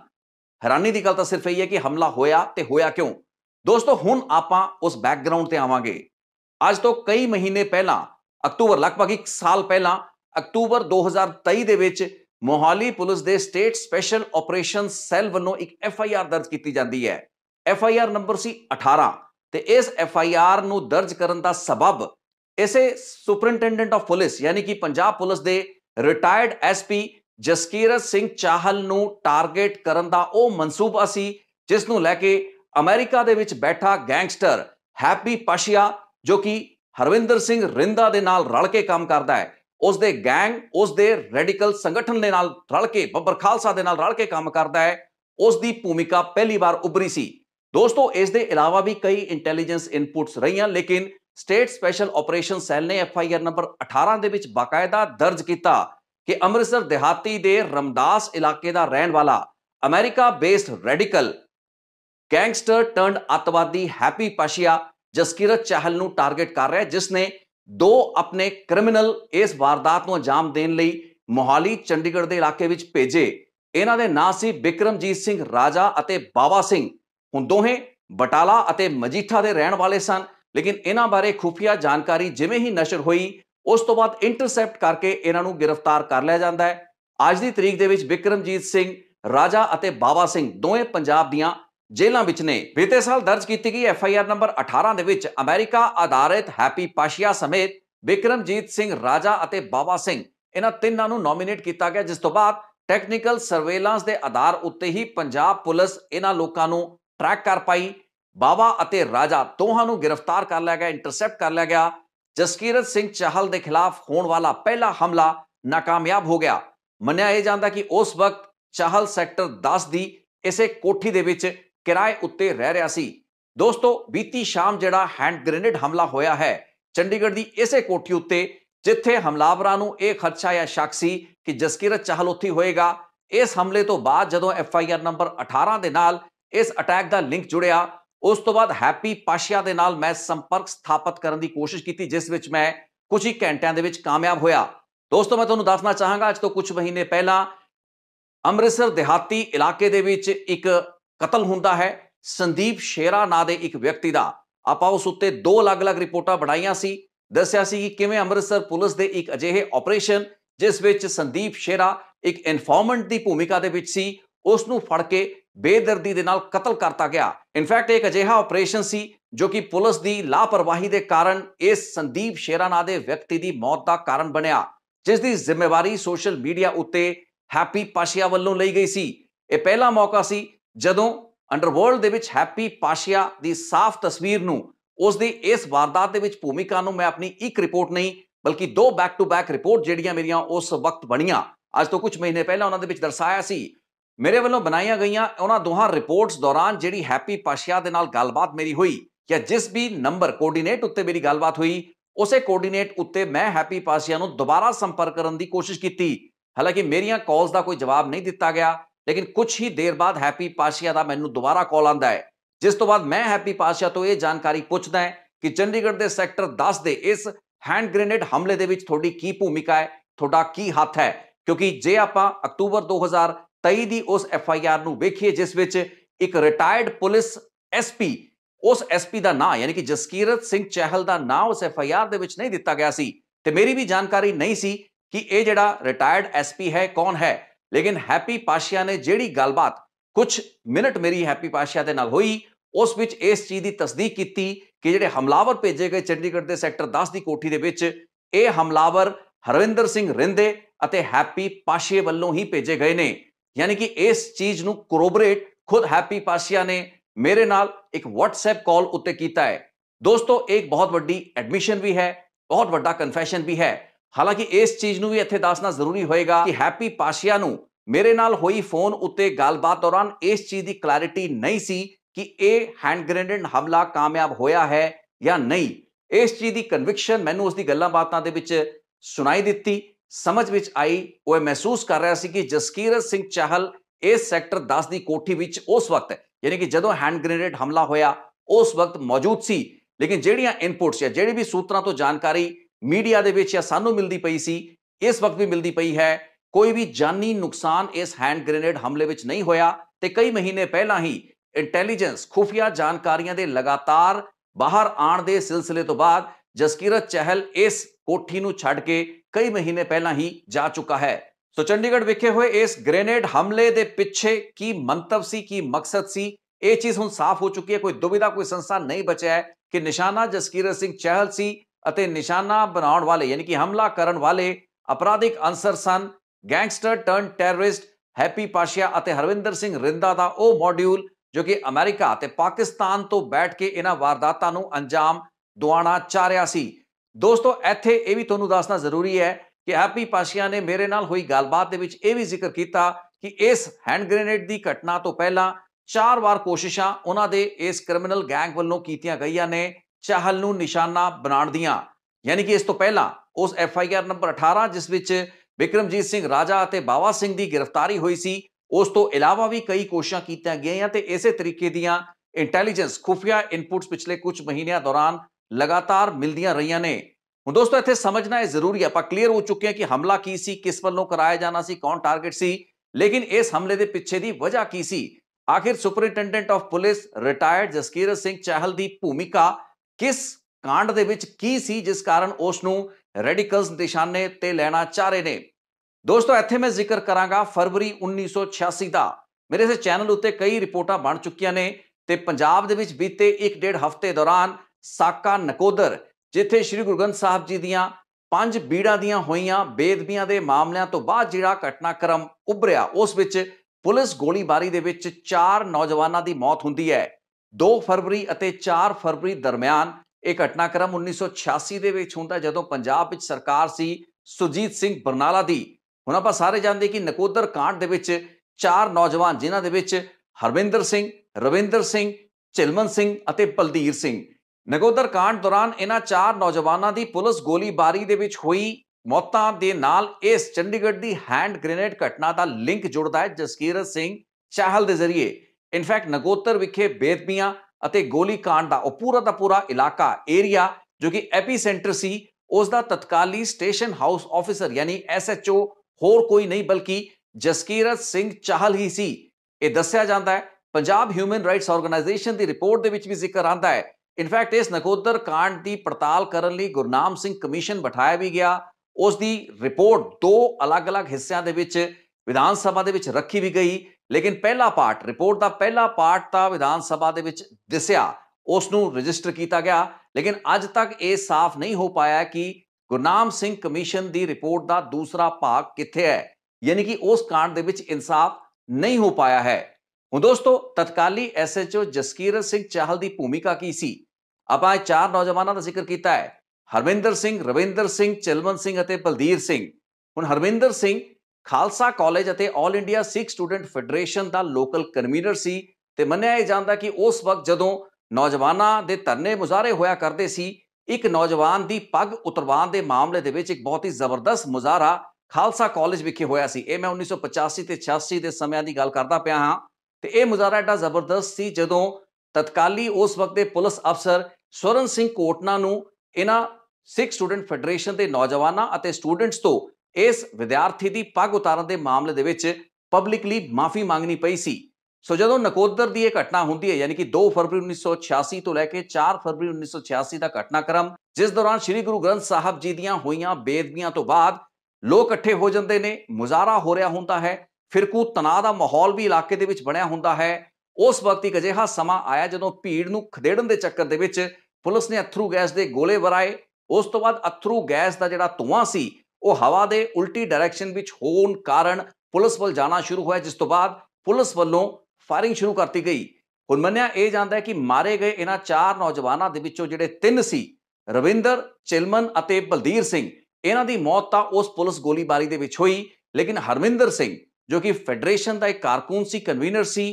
ਹੈਰਾਨੀ ਦੀ ਗੱਲ ਤਾਂ ਸਿਰਫ ਇਹ ਹੈ ਕਿ ਹਮਲਾ ਹੋਇਆ ਤੇ ਹੋਇਆ ਕਿਉਂ ਦੋਸਤੋ ਹੁਣ ਆਪਾਂ ਉਸ ਬੈਕਗ੍ਰਾਉਂਡ ਤੇ ਆਵਾਂਗੇ ਅੱਜ ਤੋਂ ਕਈ ਮਹੀਨੇ ਪਹਿਲਾਂ ਅਕਤੂਬਰ ਲਗਭਗ 1 ਸਾਲ ਪਹਿਲਾਂ ਅਕਤੂਬਰ 2023 ਦੇ ਵਿੱਚ ਮੋਹਾਲੀ ਪੁਲਿਸ ਦੇ ਸਟੇਟ ਸਪੈਸ਼ਲ ਆਪਰੇਸ਼ਨ ਸੈੱਲ ਵੱਲੋਂ ਇੱਕ ਐਫ ਆਈ ਆਰ ਦਰਜ ਕੀਤੀ ਜਾਂਦੀ ਹੈ F I R number C 18 ਤੇ ਇਸ ਐਫ ਆਈ ਆਰ ਨੂੰ ਦਰਜ ਕਰਨ ਦਾ ਸਬਬ ਇਸੇ ਸੁਪਰਿੰਟੈਂਡੈਂਟ ਆਫ ਪੁਲਿਸ ਯਾਨੀ ਕਿ ਪੰਜਾਬ ਪੁਲਿਸ ਦੇ ਰਿਟਾਇਰਡ ਐਸਪੀ ਜਸਕੀਰਤ ਸਿੰਘ ਚਾਹਲ ਨੂੰ ਟਾਰਗੇਟ ਕਰਨ ਦਾ ਉਹ ਮਨਸੂਬਾ ਸੀ ਜਿਸ ਨੂੰ ਲੈ ਕੇ ਅਮਰੀਕਾ ਦੇ ਵਿੱਚ ਬੈਠਾ ਗੈਂਗਸਟਰ ਹੈਪੀ ਪਾਸ਼ੀਆ ਜੋ ਕਿ ਹਰਵਿੰਦਰ ਸਿੰਘ ਰਿੰਦਾ ਦੇ ਨਾਲ ਰਲ ਕੇ ਕੰਮ ਕਰਦਾ ਹੈ ਉਸ ਦੇ ਗੈਂਗ ਉਸ ਦੇ ਰੈਡੀਕਲ ਸੰਗਠਨ ਦੇ ਨਾਲ ਰਲ ਕੇ ਬੱਬਰ ਖਾਲਸਾ ਦੇ ਨਾਲ ਰਲ ਕੇ ਕੰਮ ਕਰਦਾ ਹੈ ਉਸ ਦੀ ਭੂਮਿਕਾ ਪਹਿਲੀ ਵਾਰ ਉਭਰੀ ਸੀ ਦੋਸਤੋ ਇਸ ਦੇ ਇਲਾਵਾ ਵੀ ਕਈ ਇੰਟੈਲੀਜੈਂਸ ਇਨਪੁਟਸ ਰਹੀਆਂ ਲੇਕਿਨ ਸਟੇਟ ਸਪੈਸ਼ਲ ਆਪਰੇਸ਼ਨ ਸੈੱਲ ਨੇ ਐਫ ਆਈ ਆਰ ਨੰਬਰ 18 ਦੇ ਵਿੱਚ ਬਾਕਾਇਦਾ ਦਰਜ ਕੀਤਾ ਕਿ ਅੰਮ੍ਰਿਤਸਰ ਦਿਹਾਤੀ ਦੇ ਰਮਦਾਸ ਇਲਾਕੇ ਦਾ ਰਹਿਣ ਵਾਲਾ America based radical gangster turned ਅਤਵਾਦੀ ਹੈਪੀ ਪਾਸ਼ੀਆ ਜਸਕੀਰਤ ਚਾਹਲ ਨੂੰ ਟਾਰਗੇਟ ਕਰ ਰਿਹਾ ਜਿਸ ਨੇ ਦੋ ਆਪਣੇ ਕ੍ਰਿਮੀਨਲ ਇਸ ਵਾਰਦਾਤ ਨੂੰ ਅੰਜਾਮ ਦੇਣ ਲਈ ਮੋਹਾਲੀ ਚੰਡੀਗੜ੍ਹ ਦੇ ਇਲਾਕੇ ਵਿੱਚ ਭੇਜੇ ਇਹਨਾਂ ਦੇ ਨਾਂ ਸੀ ਬਿਕਰਮਜੀਤ ਸਿੰਘ ਰਾਜਾ ਅਤੇ ਬਾਵਾ ਸਿੰਘ ਹੁਣ ਦੋਹੇ ਬਟਾਲਾ ਅਤੇ ਮਜੀਠਾ ਦੇ ਰਹਿਣ ਵਾਲੇ ਸਨ ਲੇਕਿਨ ਇਹਨਾਂ ਬਾਰੇ ਖੁਫੀਆ ਜਾਣਕਾਰੀ ਜਿਵੇਂ ਹੀ ਨਸ਼ਰ ਹੋਈ ਉਸ ਤੋਂ ਬਾਅਦ ਇੰਟਰਸੈਪਟ ਕਰਕੇ ਇਹਨਾਂ ਨੂੰ ਗ੍ਰਿਫਤਾਰ ਕਰ ਲਿਆ ਜਾਂਦਾ ਹੈ ਅੱਜ ਦੀ ਤਰੀਕ ਦੇ ਵਿੱਚ ਵਿਕਰਮਜੀਤ ਸਿੰਘ ਰਾਜਾ ਅਤੇ ਬਾਬਾ ਸਿੰਘ ਦੋਵੇਂ ਪੰਜਾਬ ਦੀਆਂ ਜੇਲ੍ਹਾਂ ਵਿੱਚ ਨੇ ਬੀਤੇ ਸਾਲ ਦਰਜ ਕੀਤੀ ਗਈ ਐਫ ਆਈ ਆਰ ਨੰਬਰ 18 ਦੇ ਵਿੱਚ ਅਮਰੀਕਾ ਆਧਾਰਿਤ ਹੈਪੀ ਪਾਸ਼ੀਆ ਸਮੇਤ ਵਿਕਰਮਜੀਤ ਸਿੰਘ ਰਾਜਾ ਅਤੇ ਬਾਬਾ ਸਿੰਘ ਇਹਨਾਂ ਤਿੰਨਾਂ ਨੂੰ ਨੋਮੀਨੇਟ ਕੀਤਾ ਗਿਆ ਜਿਸ ਤੋਂ ਬਾਅਦ ਟੈਕਨੀਕਲ ਸਰਵੇਲੈਂਸ ਦੇ ਆਧਾਰ ਉੱਤੇ ਹੀ ਪੰਜਾਬ ਪੁਲਿਸ ਇਹਨਾਂ ਲੋਕਾਂ ਨੂੰ ਟਰੈਕ ਕਰ ਪਾਈ ਬਾਬਾ ਅਤੇ ਰਾਜਾ ਦੋਹਾਂ ਨੂੰ ਗ੍ਰਿਫਤਾਰ ਕਰ ਲਿਆ ਗਿਆ ਇੰਟਰਸੈਪਟ ਕਰ ਲਿਆ ਗਿਆ ਜਸਕੀਰਤ ਸਿੰਘ ਚਾਹਲ ਦੇ ਖਿਲਾਫ ਹੋਣ ਵਾਲਾ ਪਹਿਲਾ ਹਮਲਾ ਨਾਕਾਮਯਾਬ ਹੋ ਗਿਆ ਮੰਨਿਆ ਇਹ ਜਾਂਦਾ ਕਿ ਉਸ ਵਕਤ ਚਾਹਲ ਸੈਕਟਰ 10 ਦੀ ਇਸੇ ਕੋਠੀ ਦੇ ਵਿੱਚ ਕਿਰਾਏ ਉੱਤੇ ਰਹਿ ਰਿਹਾ ਸੀ ਦੋਸਤੋ ਬੀਤੀ ਸ਼ਾਮ ਜਿਹੜਾ ਹੈਂਡ ਗ੍ਰੇਨੇਡ ਹਮਲਾ ਹੋਇਆ ਹੈ ਚੰਡੀਗੜ੍ਹ ਦੀ ਇਸੇ ਕੋਠੀ ਉੱਤੇ ਜਿੱਥੇ ਹਮਲਾਵਰਾਂ ਨੂੰ ਇਹ ਖਦਸ਼ਾ ਜਾਂ ਸ਼ੱਕ ਸੀ ਕਿ ਜਸਕੀਰਤ ਚਾਹਲ ਉੱਥੇ ਹੋਏਗਾ ਇਸ ਹਮਲੇ ਤੋਂ ਬਾਅਦ ਜਦੋਂ ਐਫ ਆਈ ਆਰ ਨੰਬਰ 18 ਦੇ ਨਾਲ ਇਸ ਅਟੈਕ ਦਾ ਲਿੰਕ ਜੁੜਿਆ ਉਸ ਤੋਂ ਬਾਅਦ ਹੈਪੀ ਪਾਸ਼ੀਆ ਦੇ ਨਾਲ ਮੈਂ ਸੰਪਰਕ ਸਥਾਪਿਤ ਕਰਨ ਦੀ ਕੋਸ਼ਿਸ਼ ਕੀਤੀ ਜਿਸ ਵਿੱਚ ਮੈਂ ਕੁਝ ਹੀ ਘੰਟਿਆਂ ਦੇ ਵਿੱਚ ਕਾਮਯਾਬ ਹੋਇਆ ਦੋਸਤੋ ਮੈਂ ਤੁਹਾਨੂੰ ਦੱਸਣਾ ਚਾਹਾਂਗਾ ਅੱਜ ਤੋਂ ਕੁਝ ਮਹੀਨੇ ਪਹਿਲਾਂ ਅੰਮ੍ਰਿਤਸਰ ਦਿਹਾਤੀ ਇਲਾਕੇ ਦੇ ਵਿੱਚ ਇੱਕ ਕਤਲ ਹੁੰਦਾ ਹੈ ਸੰਦੀਪ ਸ਼ੇਰਾ ਨਾਂ ਦੇ ਇੱਕ ਵਿਅਕਤੀ ਦਾ ਆਪਾਂ ਉਸ ਉੱਤੇ ਦੋ ਅਲੱਗ-ਅਲੱਗ ਰਿਪੋਰਟਾਂ ਬਣਾਈਆਂ ਸੀ ਦੱਸਿਆ ਸੀ ਕਿ ਕਿਵੇਂ ਅੰਮ੍ਰਿਤਸਰ ਪੁਲਿਸ ਦੇ ਇੱਕ ਅਜਿਹੇ ਆਪਰੇਸ਼ਨ ਜਿਸ ਵਿੱਚ ਸੰਦੀਪ ਸ਼ੇਰਾ ਇੱਕ ਇਨਫੋਰਮੈਂਟ ਦੀ ਭੂਮਿਕਾ ਦੇ ਵਿੱਚ ਸੀ ਉਸ ਨੂੰ ਫੜ ਕੇ ਬੇਦਰਦੀ ਦੇ ਨਾਲ ਕਤਲ ਕਰਤਾ ਗਿਆ ਇਨਫੈਕਟ ਇੱਕ ਅਜਿਹਾ ਆਪਰੇਸ਼ਨ ਸੀ ਜੋ ਕਿ ਪੁਲਿਸ ਦੀ ਲਾਪਰਵਾਹੀ ਦੇ ਕਾਰਨ ਇਸ ਸੰਦੀਪ ਸ਼ੇਰਾ ਨਾਂ ਦੇ ਵਿਅਕਤੀ ਦੀ ਮੌਤ ਦਾ ਕਾਰਨ ਬਣਿਆ ਜਿਸ ਦੀ ਜ਼ਿੰਮੇਵਾਰੀ ਸੋਸ਼ਲ ਮੀਡੀਆ ਉੱਤੇ ਹੈਪੀ ਪਾਸ਼ੀਆ ਵੱਲੋਂ ਲਈ ਗਈ ਸੀ ਇਹ ਪਹਿਲਾ ਮੌਕਾ ਸੀ ਜਦੋਂ ਅੰਡਰਵਰਲਡ ਦੇ ਵਿੱਚ ਹੈਪੀ ਪਾਸ਼ੀਆ ਦੀ ਸਾਫ਼ ਤਸਵੀਰ ਨੂੰ ਉਸ ਦੀ ਇਸ ਵਾਰਦਾਤ ਦੇ ਵਿੱਚ ਭੂਮਿਕਾ ਨੂੰ ਮੈਂ ਆਪਣੀ ਇੱਕ ਰਿਪੋਰਟ ਨਹੀਂ ਬਲਕਿ ਦੋ ਬੈਕ ਟੂ ਬੈਕ ਰਿਪੋਰਟ ਜਿਹੜੀਆਂ ਮੇਰੀਆਂ ਉਸ ਵਕਤ ਬਣੀਆਂ ਅੱਜ ਤੋਂ ਕੁਝ ਮਹੀਨੇ ਪਹਿਲਾਂ ਉਹਨਾਂ ਦੇ ਵਿੱਚ ਦਰਸਾਇਆ ਸੀ ਮੇਰੇ ਵੱਲੋਂ ਬਣਾਈਆਂ ਗਈਆਂ ਉਹਨਾਂ ਦੋਹਾਂ ਰਿਪੋਰਟਸ ਦੌਰਾਨ ਜਿਹੜੀ ਹੈਪੀ ਪਾਸ਼ਾ ਦੇ ਨਾਲ ਗੱਲਬਾਤ ਮੇਰੀ ਹੋਈ ਜਾਂ ਜਿਸ ਵੀ ਨੰਬਰ ਕੋਆਰਡੀਨੇਟ ਉੱਤੇ ਮੇਰੀ ਗੱਲਬਾਤ ਹੋਈ ਉਸੇ ਕੋਆਰਡੀਨੇਟ ਉੱਤੇ ਮੈਂ ਹੈਪੀ ਪਾਸ਼ਾ ਨੂੰ ਦੁਬਾਰਾ ਸੰਪਰਕ ਕਰਨ ਦੀ ਕੋਸ਼ਿਸ਼ ਕੀਤੀ ਹਾਲਾਂਕਿ ਮੇਰੀਆਂ ਕਾਲਸ ਦਾ ਕੋਈ ਜਵਾਬ ਨਹੀਂ ਦਿੱਤਾ ਗਿਆ ਲੇਕਿਨ ਕੁਝ ਹੀ ਦੇਰ ਬਾਅਦ ਹੈਪੀ ਪਾਸ਼ਾ ਦਾ ਮੈਨੂੰ ਦੁਬਾਰਾ ਕਾਲ ਆਂਦਾ ਹੈ ਜਿਸ ਤੋਂ ਬਾਅਦ ਮੈਂ ਹੈਪੀ ਪਾਸ਼ਾ ਤੋਂ ਇਹ ਜਾਣਕਾਰੀ ਪੁੱਛਦਾ ਹਾਂ ਕਿ ਚੰਡੀਗੜ੍ਹ ਦੇ ਸੈਕਟਰ 10 ਦੇ ਇਸ ਹੈਂਡ ਗ੍ਰੇਨੇਡ ਹਮਲੇ ਦੇ ਵਿੱਚ ਤੁਹਾਡੀ ਕੀ ਭੂਮਿਕਾ ਹੈ ਤੁਹਾਡਾ ਕੀ ਹੱਥ ਹੈ ਕਿਉਂਕਿ ਜੇ ਆਪਾਂ ਅਕਤੂਬਰ ਤਈ ਦੀ ਉਸ ਐਫ ਆਈ ਆਰ ਨੂੰ ਵੇਖੀਏ ਜਿਸ ਵਿੱਚ ਇੱਕ ਰਿਟਾਇਰਡ ਪੁਲਿਸ ਐਸਪੀ ਉਸ ਐਸਪੀ ਦਾ ਨਾਮ ਯਾਨੀ ਕਿ ਜਸਕੀਰਤ ਸਿੰਘ ਚਹਿਲ ਦਾ ਨਾਮ ਉਸ ਐਫ ਆਈ ਆਰ ਦੇ ਵਿੱਚ ਨਹੀਂ ਦਿੱਤਾ ਗਿਆ ਸੀ ਤੇ ਮੇਰੀ ਵੀ ਜਾਣਕਾਰੀ ਨਹੀਂ ਸੀ ਕਿ ਇਹ ਜਿਹੜਾ ਰਿਟਾਇਰਡ ਐਸਪੀ ਹੈ ਕੌਣ ਹੈ ਲੇਕਿਨ ਹੈਪੀ ਪਾਸ਼ੀਆ ਨੇ ਜਿਹੜੀ ਗੱਲਬਾਤ ਕੁਝ ਮਿੰਟ ਮੇਰੀ ਹੈਪੀ ਪਾਸ਼ੀਆ ਦੇ ਨਾਲ ਹੋਈ ਉਸ ਵਿੱਚ ਇਸ ਚੀਜ਼ ਦੀ ਤਸਦੀਕ ਕੀਤੀ ਕਿ ਜਿਹੜੇ ਹਮਲਾਵਰ ਭੇਜੇ ਗਏ ਚੰਡੀਗੜ੍ਹ ਦੇ ਸੈਕਟਰ 10 ਦੀ ਕੋਠੀ ਦੇ ਵਿੱਚ ਇਹ ਹਮਲਾਵਰ ਹਰਵਿੰਦਰ ਸਿੰਘ ਰਿੰਦੇ ਅਤੇ ਹੈਪੀ ਪਾਸ਼ੇ ਵੱਲੋਂ ਹੀ ਭੇਜੇ ਗਏ ਨੇ ਯਾਨੀ ਕਿ ਇਸ ਚੀਜ਼ ਨੂੰ ਕੋਰੋਬਰੇਟ ਖੁਦ ਹੈਪੀ ਪਾਸ਼ੀਆ ਨੇ ਮੇਰੇ ਨਾਲ ਇੱਕ WhatsApp ਕਾਲ ਉੱਤੇ ਕੀਤਾ ਹੈ ਦੋਸਤੋ ਇੱਕ ਬਹੁਤ ਵੱਡੀ ਐਡਮਿਸ਼ਨ ਵੀ ਹੈ ਬਹੁਤ ਵੱਡਾ ਕਨਫੈਸ਼ਨ ਵੀ ਹੈ ਹਾਲਾਂਕਿ ਇਸ ਚੀਜ਼ ਨੂੰ ਵੀ ਇੱਥੇ ਦੱਸਣਾ ਜ਼ਰੂਰੀ ਹੋਏਗਾ ਕਿ ਹੈਪੀ ਪਾਸ਼ੀਆ ਨੂੰ ਮੇਰੇ ਨਾਲ ਹੋਈ ਫੋਨ ਉੱਤੇ ਗੱਲਬਾਤ ਦੌਰਾਨ ਇਸ ਚੀਜ਼ ਦੀ ਕਲੈਰਿਟੀ ਨਹੀਂ ਸੀ ਕਿ ਇਹ ਹੈਂਡ ਗ੍ਰੇਨੇਡ ਹਮਲਾ ਕਾਮਯਾਬ ਹੋਇਆ ਹੈ ਜਾਂ ਨਹੀਂ ਇਸ ਚੀਜ਼ ਦੀ ਕਨਵਿਕਸ਼ਨ ਮੈਨੂੰ ਉਸ ਦੀ ਗੱਲਾਂ ਬਾਤਾਂ ਦੇ ਵਿੱਚ ਸੁਣਾਈ ਦਿੱਤੀ ਸਮਝ ਵਿੱਚ ਆਈ ਉਹ ਇਹ ਮਹਿਸੂਸ ਕਰ ਰਿਹਾ ਸੀ ਕਿ ਜਸਕੀਰਤ ਸਿੰਘ ਚਾਹਲ ਇਸ ਸੈਕਟਰ 10 ਦੀ ਕੋਠੀ ਵਿੱਚ ਉਸ ਵਕਤ ਯਾਨੀ ਕਿ ਜਦੋਂ ਹੈਂਡ ਗ੍ਰੇਨੇਡ ਹਮਲਾ ਹੋਇਆ ਉਸ ਵਕਤ ਮੌਜੂਦ ਸੀ ਲੇਕਿਨ ਜਿਹੜੀਆਂ ਇਨਪੁਟਸ ਜਾਂ ਜਿਹੜੀ ਵੀ ਸੂਤਰਾਂ ਤੋਂ ਜਾਣਕਾਰੀ ਮੀਡੀਆ ਦੇ ਵਿੱਚ ਜਾਂ ਸਾਨੂੰ ਮਿਲਦੀ ਪਈ ਸੀ ਇਸ ਵਕਤ ਵੀ ਮਿਲਦੀ ਪਈ ਹੈ ਕੋਈ ਵੀ ਜਾਨੀ ਨੁਕਸਾਨ ਇਸ ਹੈਂਡ ਗ੍ਰੇਨੇਡ ਹਮਲੇ ਵਿੱਚ ਨਹੀਂ ਹੋਇਆ ਤੇ ਕਈ ਮਹੀਨੇ ਪਹਿਲਾਂ ਹੀ ਇੰਟੈਲੀਜੈਂਸ ਖੁਫੀਆ ਜਾਣਕਾਰੀਆਂ ਦੇ ਲਗਾਤਾਰ ਬਾਹਰ ਆਉਣ ਦੇ ਸਿਲਸਿਲੇ ਤੋਂ ਬਾਅਦ ਜਸਕੀਰਤ ਚਹਿਲ ਇਸ ਕੋਠੀ ਨੂੰ ਛੱਡ ਕੇ ਕਈ ਮਹੀਨੇ ਪਹਿਲਾਂ ਹੀ ਜਾ ਚੁੱਕਾ ਹੈ ਸੋ ਚੰਡੀਗੜ੍ਹ ਵਿਖੇ ਹੋਏ ਇਸ ਗ੍ਰੇਨੇਡ ਹਮਲੇ ਦੇ ਪਿੱਛੇ ਕੀ ਮੰਤਵ ਸੀ ਕੀ ਮਕਸਦ ਸੀ ਇਹ ਚੀਜ਼ ਹੁਣ ਸਾਫ਼ ਹੋ ਚੁੱਕੀ ਹੈ ਕੋਈ ਦੁਬਿਧਾ ਕੋਈ ਸੰਸਾ ਨਹੀਂ ਬਚਿਆ ਹੈ ਕਿ ਨਿਸ਼ਾਨਾ ਜਸਕੀਰਤ ਸਿੰਘ ਚਹਿਲ ਸੀ ਅਤੇ ਨਿਸ਼ਾਨਾ ਬਣਾਉਣ ਵਾਲੇ ਯਾਨੀ ਕਿ ਹਮਲਾ ਕਰਨ ਵਾਲੇ ਅਪਰਾਧਿਕ ਅੰਸਰ ਸਨ gangster turn terrorist Happy Pasha ਅਤੇ ਹਰਵਿੰਦਰ ਸਿੰਘ ਰਿੰਦਾ ਦਾ ਉਹ ਮੋਡਿਊਲ ਜੋ ਕਿ ਅਮਰੀਕਾ ਤੇ ਪਾਕਿਸਤਾਨ ਤੋਂ ਬੈਠ ਕੇ ਇਹਨਾਂ ਵਾਰਦਾਤਾਂ ਨੂੰ ਅੰਜਾਮ ਦਵਾਣਾ ਚਾਹ ਰਿਹਾ ਸੀ ਦੋਸਤੋ ਇੱਥੇ ਇਹ ਵੀ ਤੁਹਾਨੂੰ ਦੱਸਣਾ ਜ਼ਰੂਰੀ ਹੈ ਕਿ ਹੈਪੀ ਪਾਸ਼ੀਆ ਨੇ ਮੇਰੇ ਨਾਲ ਹੋਈ ਗੱਲਬਾਤ ਦੇ ਵਿੱਚ ਇਹ ਵੀ ਜ਼ਿਕਰ ਕੀਤਾ ਕਿ ਇਸ ਹੈਂਡ ਗ੍ਰੇਨੇਡ ਦੀ ਘਟਨਾ ਤੋਂ ਪਹਿਲਾਂ ਚਾਰ ਵਾਰ ਕੋਸ਼ਿਸ਼ਾਂ ਉਹਨਾਂ ਦੇ ਇਸ ਕ੍ਰਿਮੀਨਲ ਗੈਂਗ ਵੱਲੋਂ ਕੀਤੀਆਂ ਗਈਆਂ ਨੇ ਚਾਹਲ ਨੂੰ ਨਿਸ਼ਾਨਾ ਬਣਾਉਣ ਦੀਆਂ ਯਾਨੀ ਕਿ ਇਸ ਤੋਂ ਪਹਿਲਾਂ ਉਸ ਐਫ ਆਈ ਆਰ ਨੰਬਰ 18 ਜਿਸ ਵਿੱਚ ਵਿਕਰਮਜੀਤ ਸਿੰਘ ਰਾਜਾ ਅਤੇ ਬਾਵਾ ਸਿੰਘ ਦੀ ਗ੍ਰਿਫਤਾਰੀ ਹੋਈ ਸੀ ਉਸ ਤੋਂ ਇਲਾਵਾ ਵੀ ਕਈ ਕੋਸ਼ਿਸ਼ਾਂ ਕੀਤੀਆਂ ਗਈਆਂ ਤੇ ਇਸੇ ਤਰੀਕੇ ਦੀਆਂ ਇੰਟੈਲੀਜੈਂਸ ਖੁਫੀਆ ਇਨਪੁਟਸ ਪਿਛਲੇ ਕੁਝ ਮਹੀਨਿਆਂ ਦੌਰਾਨ ਲਗਾਤਾਰ ਮਿਲਦੀਆਂ ਰਹੀਆਂ ਨੇ ਹੁਣ ਦੋਸਤੋ ਇੱਥੇ ਸਮਝਣਾ ਇਹ ਜ਼ਰੂਰੀ ਹੈ ਆਪਾਂ ਕਲੀਅਰ ਹੋ ਚੁੱਕੇ ਹਾਂ ਕਿ ਹਮਲਾ ਕੀ ਸੀ ਕਿਸ ਵੱਲੋਂ ਕਰਾਇਆ ਜਾਣਾ ਸੀ ਕੌਣ ਟਾਰਗੇਟ ਸੀ ਲੇਕਿਨ ਇਸ ਹਮਲੇ ਦੇ ਪਿੱਛੇ ਦੀ ਵਜ੍ਹਾ ਕੀ ਸੀ ਆਖਿਰ superintendent of police retired Jaskir Singh Chahal ਦੀ ਭੂਮਿਕਾ ਕਿਸ ਕਾਂਡ ਦੇ ਵਿੱਚ ਕੀ ਸੀ ਜਿਸ ਕਾਰਨ ਉਸ ਨੂੰ ਰੈਡੀਕਲਸ ਨਿਸ਼ਾਨੇ ਤੇ ਲੈਣਾ ਚਾਹਰੇ ਰਹੇ ਨੇ ਦੋਸਤੋ ਇੱਥੇ ਮੈਂ ਜ਼ਿਕਰ ਕਰਾਂਗਾ ਫਰਵਰੀ 1986 ਦਾ ਮੇਰੇ ਇਸ ਚੈਨਲ ਉੱਤੇ ਕਈ ਰਿਪੋਰਟਾਂ ਬਣ ਚੁੱਕੀਆਂ ਨੇ ਤੇ ਪੰਜਾਬ ਦੇ ਵਿੱਚ ਬੀਤੇ 1.5 ਹਫ਼ਤੇ ਦੌਰਾਨ ਸਾਕਾ ਨਕੋਦਰ ਜਿੱਥੇ ਸ੍ਰੀ ਗੁਰੂ ਗ੍ਰੰਥ ਸਾਹਿਬ ਜੀ ਦੀਆਂ ਪੰਜ ਬੀੜਾਂ ਦੀਆਂ ਹੋਈਆਂ ਬੇਦਬੀਆਂ ਦੇ ਮਾਮਲਿਆਂ ਤੋਂ ਬਾਅਦ ਜਿਹੜਾ ਘਟਨਾਕ੍ਰਮ ਉਭਰਿਆ ਉਸ ਵਿੱਚ ਪੁਲਿਸ ਗੋਲੀਬਾਰੀ ਦੇ ਵਿੱਚ ਚਾਰ ਨੌਜਵਾਨਾਂ ਦੀ ਮੌਤ ਹੁੰਦੀ ਹੈ 2 ਫਰਵਰੀ ਅਤੇ 4 ਫਰਵਰੀ ਦਰਮਿਆਨ ਇਹ ਘਟਨਾਕ੍ਰਮ 1986 ਦੇ ਵਿੱਚ ਹੁੰਦਾ ਜਦੋਂ ਪੰਜਾਬ ਵਿੱਚ ਸਰਕਾਰ ਸੀ ਸੁਜੀਤ ਸਿੰਘ ਬਰਨਾਲਾ ਦੀ ਹੁਣ ਆਪਾਂ ਸਾਰੇ ਜਾਣਦੇ ਕਿ ਨਕੋਦਰ ਕਾਂਡ ਦੇ ਵਿੱਚ ਚਾਰ ਨੌਜਵਾਨ ਜਿਨ੍ਹਾਂ ਦੇ ਵਿੱਚ ਹਰਵਿੰਦਰ ਸਿੰਘ ਰਵਿੰਦਰ ਸਿੰਘ ਚਿਲਮਨ ਸਿੰਘ ਅਤੇ ਬਲਦੀਰ ਸਿੰਘ ਨਗੋਦਰ ਕਾਂਡ ਦੌਰਾਨ ਇਹਨਾਂ ਚਾਰ ਨੌਜਵਾਨਾਂ ਦੀ ਪੁਲਿਸ ਗੋਲੀਬਾਰੀ ਦੇ ਵਿੱਚ ਹੋਈ ਮੌਤਾਂ ਦੇ ਨਾਲ ਇਸ ਚੰਡੀਗੜ੍ਹ ਦੀ ਹੈਂਡ ਗ੍ਰੇਨੇਡ ਘਟਨਾ ਦਾ ਲਿੰਕ ਜੁੜਦਾ ਹੈ ਜਸਕੀਰਤ ਸਿੰਘ ਚਾਹਲ ਦੇ ਜ਼ਰੀਏ ਇਨਫੈਕਟ ਨਗੋਤਰ ਵਿਖੇ ਬੇਦਮੀਆਂ ਅਤੇ ਗੋਲੀ ਕਾਂਡ ਦਾ ਉਹ ਪੂਰਾ ਦਾ ਪੂਰਾ ਇਲਾਕਾ ਏਰੀਆ ਜੋ ਕਿ ਐਪੀਸੈਂਟਰ ਸੀ ਉਸ ਦਾ ਤਤਕਾਲੀ ਸਟੇਸ਼ਨ ਹਾਊਸ ਆਫੀਸਰ ਯਾਨੀ ਐਸਐਚਓ ਹੋਰ ਕੋਈ ਨਹੀਂ ਬਲਕਿ ਜਸਕੀਰਤ ਸਿੰਘ ਚਾਹਲ ਹੀ ਸੀ ਇਹ ਦੱਸਿਆ ਜਾਂਦਾ ਹੈ ਪੰਜਾਬ ਹਿਊਮਨ ਰਾਈਟਸ ਆਰਗੇਨਾਈਜੇਸ਼ਨ ਦੀ ਰਿਪੋਰਟ ਦੇ ਵਿੱਚ ਵੀ ਜ਼ਿਕਰ ਆਂਦਾ ਹੈ ਇਨਫੈਕਟ ਇਸ ਨਕੋਦਰ ਕਾਂਡ ਦੀ ਪੜਤਾਲ ਕਰਨ ਲਈ ਗੁਰਨਾਮ ਸਿੰਘ ਕਮਿਸ਼ਨ ਬਿਠਾਇਆ ਵੀ ਗਿਆ ਉਸ ਦੀ ਰਿਪੋਰਟ ਦੋ ਅਲੱਗ-ਅਲੱਗ ਹਿੱਸਿਆਂ ਦੇ ਵਿੱਚ ਵਿਧਾਨ ਸਭਾ ਦੇ ਵਿੱਚ ਰੱਖੀ ਵੀ ਗਈ ਲੇਕਿਨ ਪਹਿਲਾ ਪਾਰਟ ਰਿਪੋਰਟ ਦਾ ਪਹਿਲਾ ਪਾਰਟ ਤਾਂ ਵਿਧਾਨ ਸਭਾ ਦੇ ਵਿੱਚ ਦਿਸਿਆ ਉਸ ਨੂੰ ਰਜਿਸਟਰ ਕੀਤਾ ਗਿਆ ਲੇਕਿਨ ਅੱਜ ਤੱਕ ਇਹ ਸਾਫ਼ ਨਹੀਂ ਹੋ ਪਾਇਆ ਕਿ ਗੁਰਨਾਮ ਸਿੰਘ ਕਮਿਸ਼ਨ ਦੀ ਰਿਪੋਰਟ ਦਾ ਦੂਸਰਾ ਭਾਗ ਕਿੱਥੇ ਹੈ ਯਾਨੀ ਕਿ ਉਸ ਕਾਂਡ ਦੇ ਵਿੱਚ ਇਨਸਾਫ ਨਹੀਂ ਹੋ ਪਾਇਆ ਹੈ ਹੁਣ ਦੋਸਤੋ ਤਤਕਾਲੀ ਐਸਐਚਓ ਜਸਕੀਰਤ ਸਿੰਘ ਚਾਹਲ ਦੀ ਭੂਮਿਕਾ ਕੀ ਸੀ ਆਪਾਂ ਇਹ ਚਾਰ ਨੌਜਵਾਨਾਂ ਦਾ ਜ਼ਿਕਰ ਕੀਤਾ ਹੈ ਹਰਵਿੰਦਰ ਸਿੰਘ ਰਵਿੰਦਰ ਸਿੰਘ ਚਲਮਨ ਸਿੰਘ ਅਤੇ ਬਲਦੀਰ ਸਿੰਘ ਹੁਣ ਹਰਵਿੰਦਰ ਸਿੰਘ ਖਾਲਸਾ ਕਾਲਜ ਅਤੇ 올 ਇੰਡੀਆ ਸਿੱਖ ਸਟੂਡੈਂਟ ਫੈਡਰੇਸ਼ਨ ਦਾ ਲੋਕਲ ਕਨਵੀਨਰ ਸੀ ਤੇ ਮੰਨਿਆ ਇਹ ਜਾਂਦਾ ਕਿ ਉਸ ਵਕਤ ਜਦੋਂ ਨੌਜਵਾਨਾਂ ਦੇ ਧਰਨੇ ਮੁਜ਼ਾਰੇ ਹੋਇਆ ਕਰਦੇ ਸੀ ਇੱਕ ਨੌਜਵਾਨ ਦੀ ਪੱਗ ਉਤਰਵਾਣ ਦੇ ਮਾਮਲੇ ਦੇ ਵਿੱਚ ਇੱਕ ਬਹੁਤ ਹੀ ਜ਼ਬਰਦਸਤ ਮੁਜ਼ਾਰਾ ਖਾਲਸਾ ਕਾਲਜ ਵਿਖੇ ਹੋਇਆ ਸੀ ਇਹ ਮੈਂ 1985 ਤੇ 86 ਦੇ ਸਮਿਆਂ ਦੀ ਗੱਲ ਕਰਦਾ ਪਿਆ ਹਾਂ ਤੇ ਇਹ ਮੁਜ਼ਾਰਾ ਐਡਾ ਜ਼ਬਰਦਸਤ ਸੀ ਜਦੋਂ ਤਤਕਾਲੀ ਉਸ ਵਕਤ ਦੇ ਪੁਲਿਸ ਅਫਸਰ ਸਵਰਨ ਸਿੰਘ ਕੋਟਨਾ ਨੂੰ ਇਹਨਾਂ ਸਿੱਖ ਸਟੂਡੈਂਟ ਫੈਡਰੇਸ਼ਨ ਦੇ ਨੌਜਵਾਨਾਂ ਅਤੇ ਸਟੂਡੈਂਟਸ ਤੋਂ ਇਸ ਵਿਦਿਆਰਥੀ ਦੀ ਪੱਗ ਉਤਾਰਨ ਦੇ ਮਾਮਲੇ ਦੇ ਵਿੱਚ ਪਬਲਿਕਲੀ ਮਾਫੀ ਮੰਗਣੀ ਪਈ ਸੀ ਸੋ ਜਦੋਂ ਨਕੋਦਰ ਦੀ ਇਹ ਘਟਨਾ ਹੁੰਦੀ ਹੈ ਯਾਨੀ ਕਿ 2 ਫਰਵਰੀ 1986 ਤੋਂ ਲੈ ਕੇ 4 ਫਰਵਰੀ 1986 ਦਾ ਘਟਨਾਕ੍ਰਮ ਜਿਸ ਦੌਰਾਨ ਸ੍ਰੀ ਗੁਰੂ ਗ੍ਰੰਥ ਸਾਹਿਬ ਜੀ ਦੀਆਂ ਹੋਈਆਂ ਬੇਦਬੀਆਂ ਤੋਂ ਬਾਅਦ ਲੋਕ ਇਕੱਠੇ ਹੋ ਜਾਂਦੇ ਨੇ ਮੁਜ਼ਾਰਾ ਹੋ ਰਿਹਾ ਹੁੰਦਾ ਹੈ ਫਿਰਕੂ ਤਣਾਅ ਦਾ ਮਾਹੌਲ ਵੀ ਇਲਾਕੇ ਦੇ ਵਿੱਚ ਬਣਿਆ ਹੁੰਦਾ ਹੈ ਉਸ ਵਕਤ ਇੱਕ ਅਜਿਹਾ ਸਮਾਂ ਆਇਆ ਜਦੋਂ ਭੀੜ ਨੂੰ ਖਦੇੜਨ ਦੇ ਚੱਕਰ ਦੇ ਵਿੱਚ ਪੁਲਿਸ ਨੇ ਅਥਰੂ ਗੈਸ ਦੇ ਗੋਲੇ ਵਰਾਏ ਉਸ ਤੋਂ ਬਾਅਦ ਅਥਰੂ ਗੈਸ ਦਾ ਜਿਹੜਾ ਧੂਆਂ ਸੀ ਉਹ ਹਵਾ ਦੇ ਉਲਟੀ ਡਾਇਰੈਕਸ਼ਨ ਵਿੱਚ ਹੋਣ ਕਾਰਨ ਪੁਲਿਸ ਵੱਲ ਜਾਣਾ ਸ਼ੁਰੂ ਹੋਇਆ ਜਿਸ ਤੋਂ ਬਾਅਦ ਪੁਲਿਸ ਵੱਲੋਂ ਫਾਇਰਿੰਗ ਸ਼ੁਰੂ ਕਰਤੀ ਗਈ ਹੁਣ ਮੰਨਿਆ ਇਹ ਜਾਂਦਾ ਹੈ ਕਿ ਮਾਰੇ ਗਏ ਇਹਨਾਂ ਚਾਰ ਨੌਜਵਾਨਾਂ ਦੇ ਵਿੱਚੋਂ ਜਿਹੜੇ ਤਿੰਨ ਸੀ ਰਵਿੰਦਰ ਚਿਲਮਨ ਅਤੇ ਬਲਦੀਰ ਸਿੰਘ ਇਹਨਾਂ ਦੀ ਮੌਤ ਤਾਂ ਉਸ ਪੁਲਿਸ ਗੋਲੀਬਾਰੀ ਦੇ ਵਿੱਚ ਹੋਈ ਲੇਕਿਨ ਹਰਮਿੰਦਰ ਸਿੰਘ ਜੋ ਕਿ ਫੈਡਰੇਸ਼ਨ ਦਾ ਇੱਕ ਕਾਰਕੂਨ ਸੀ ਕਨਵੀਨਰ ਸੀ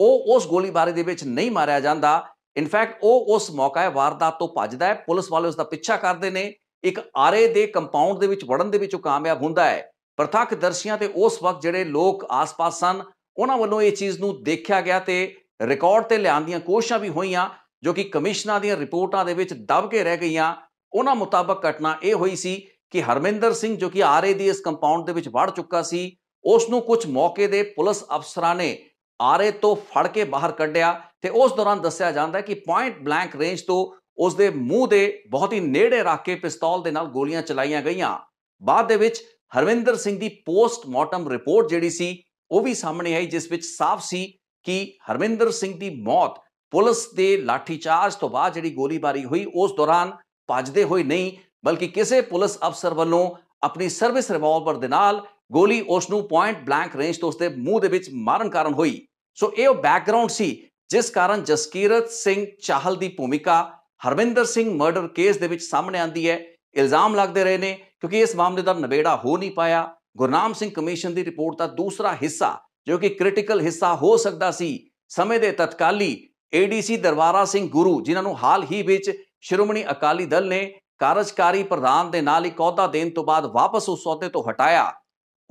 ਉਹ ਉਸ ਗੋਲੀਬਾਰੀ ਦੇ ਵਿੱਚ ਨਹੀਂ ਮਾਰਿਆ ਜਾਂਦਾ ਇਨਫੈਕਟ ਉਹ ਉਸ ਮੌਕਾ ਵਾਰਦਾਤ ਤੋਂ ਭੱਜਦਾ ਹੈ ਪੁਲਿਸ ਵਾਲੇ ਉਸ ਦਾ ਪਿੱਛਾ ਕਰਦੇ ਨੇ ਇੱਕ ਆਰੇ ਦੇ ਕੰਪਾਊਂਡ ਦੇ ਵਿੱਚ ਵੜਨ ਦੇ ਵਿੱਚ ਉਹ ਕਾਮਯਾਬ ਹੁੰਦਾ ਹੈ ਪ੍ਰਤੱਖ ਦਰਸ਼ੀਆਂ ਤੇ ਉਸ ਵਕਤ ਜਿਹੜੇ ਲੋਕ ਆਸ-ਪਾਸ ਸਨ ਉਹਨਾਂ ਵੱਲੋਂ ਇਹ ਚੀਜ਼ ਨੂੰ ਦੇਖਿਆ ਗਿਆ ਤੇ ਰਿਕਾਰਡ ਤੇ ਲਿਆਉਣ ਦੀਆਂ ਕੋਸ਼ਿਸ਼ਾਂ ਵੀ ਹੋਈਆਂ ਜੋ ਕਿ ਕਮਿਸ਼ਨਾਂ ਦੀਆਂ ਰਿਪੋਰਟਾਂ ਦੇ ਵਿੱਚ ਦਬ ਕੇ ਰਹਿ ਗਈਆਂ ਉਹਨਾਂ ਮੁਤਾਬਕ ਘਟਨਾ ਇਹ ਹੋਈ ਸੀ ਕਿ ਹਰਮਿੰਦਰ ਸਿੰਘ ਜੋ ਕਿ ਆਰਏ ਦੀ ਇਸ ਕੰਪਾਊਂਡ ਦੇ ਵਿੱਚ ਵੜ ਚੁੱਕਾ ਸੀ ਉਸ ਨੂੰ ਕੁਝ ਮੌਕੇ ਦੇ ਪੁਲਿਸ ਅਫਸਰਾਂ ਨੇ ਆਰੇ ਤੋਂ ਫੜ ਕੇ ਬਾਹਰ ਕੱਢਿਆ ਤੇ ਉਸ ਦੌਰਾਨ ਦੱਸਿਆ ਜਾਂਦਾ ਹੈ ਕਿ ਪੁਆਇੰਟ ਬਲੈਂਕ ਰੇਂਜ ਤੋਂ ਉਸ ਦੇ ਮੂੰਹ ਦੇ ਬਹੁਤ ਹੀ ਨੇੜੇ ਰੱਖ ਕੇ ਪਿਸਤੌਲ ਦੇ ਨਾਲ ਗੋਲੀਆਂ ਚਲਾਈਆਂ ਗਈਆਂ ਬਾਅਦ ਦੇ ਵਿੱਚ ਹਰਵਿੰਦਰ ਸਿੰਘ ਦੀ ਪੋਸਟ ਮਾਰਟਮ ਰਿਪੋਰਟ ਜਿਹੜੀ ਸੀ ਉਹ ਵੀ ਸਾਹਮਣੇ ਆਈ ਜਿਸ ਵਿੱਚ ਸਾਫ਼ ਸੀ ਕਿ ਹਰਵਿੰਦਰ ਸਿੰਘ ਦੀ ਮੌਤ ਪੁਲਿਸ ਦੇ ਲਾਠੀ ਚਾਰਜ ਤੋਂ ਬਾਅਦ ਜਿਹੜੀ ਗੋਲੀਬਾਰੀ ਹੋਈ ਉਸ ਦੌਰਾਨ ਭੱਜਦੇ ਹੋਏ ਨਹੀਂ ਬਲਕਿ ਕਿਸੇ ਪੁਲਿਸ ਅਫਸਰ ਵੱਲੋਂ ਆਪਣੀ ਸਰਵਿਸ ਰਿਵਾਲਵਰ ਦੇ ਨਾਲ ਗੋਲੀ ਉਸ ਨੂੰ ਪੁਆਇੰਟ ਬਲੈਂਕ ਰੇਂਜ ਤੋਂ ਉਸਦੇ ਮੂੰਹ ਦੇ ਵਿੱਚ ਮਾਰਨ ਕਾਰਨ ਹੋਈ ਸੋ ਇਹ ਉਹ ਬੈਕਗ੍ਰਾਉਂਡ ਸੀ ਜਿਸ ਕਾਰਨ ਜਸਕੀਰਤ ਸਿੰਘ ਚਾਹਲ ਦੀ ਭੂਮਿਕਾ ਹਰਵਿੰਦਰ ਸਿੰਘ ਮਰਡਰ ਕੇਸ ਦੇ ਵਿੱਚ ਸਾਹਮਣੇ ਆਂਦੀ ਹੈ ਇਲਜ਼ਾਮ ਲੱਗਦੇ ਰਹੇ ਨੇ ਕਿਉਂਕਿ ਇਸ ਮਾਮਲੇ ਦਾ ਨਵੇੜਾ ਹੋ ਨਹੀਂ ਪਾਇਆ ਗੁਰਨਾਮ ਸਿੰਘ ਕਮਿਸ਼ਨ ਦੀ ਰਿਪੋਰਟ ਦਾ ਦੂਸਰਾ ਹਿੱਸਾ ਜੋ ਕਿ ਕ੍ਰਿਟੀਕਲ ਹਿੱਸਾ ਹੋ ਸਕਦਾ ਸੀ ਸਮੇਂ ਦੇ ਤਤਕਾਲੀ ਏਡੀਸੀ ਦਰਬਾਰਾ ਸਿੰਘ ਗੁਰੂ ਜਿਨ੍ਹਾਂ ਨੂੰ ਹਾਲ ਹੀ ਵਿੱਚ ਸ਼੍ਰੋਮਣੀ ਅਕਾਲੀ ਦਲ ਨੇ ਕਾਰਜਕਾਰੀ ਪ੍ਰਧਾਨ ਦੇ ਨਾਲ ਇੱਕ ਅਹੁਦਾ ਦੇਣ ਤੋਂ ਬਾਅਦ ਵਾਪਸ ਉਸ ਅਹੁਦੇ ਤੋਂ ਹਟਾਇਆ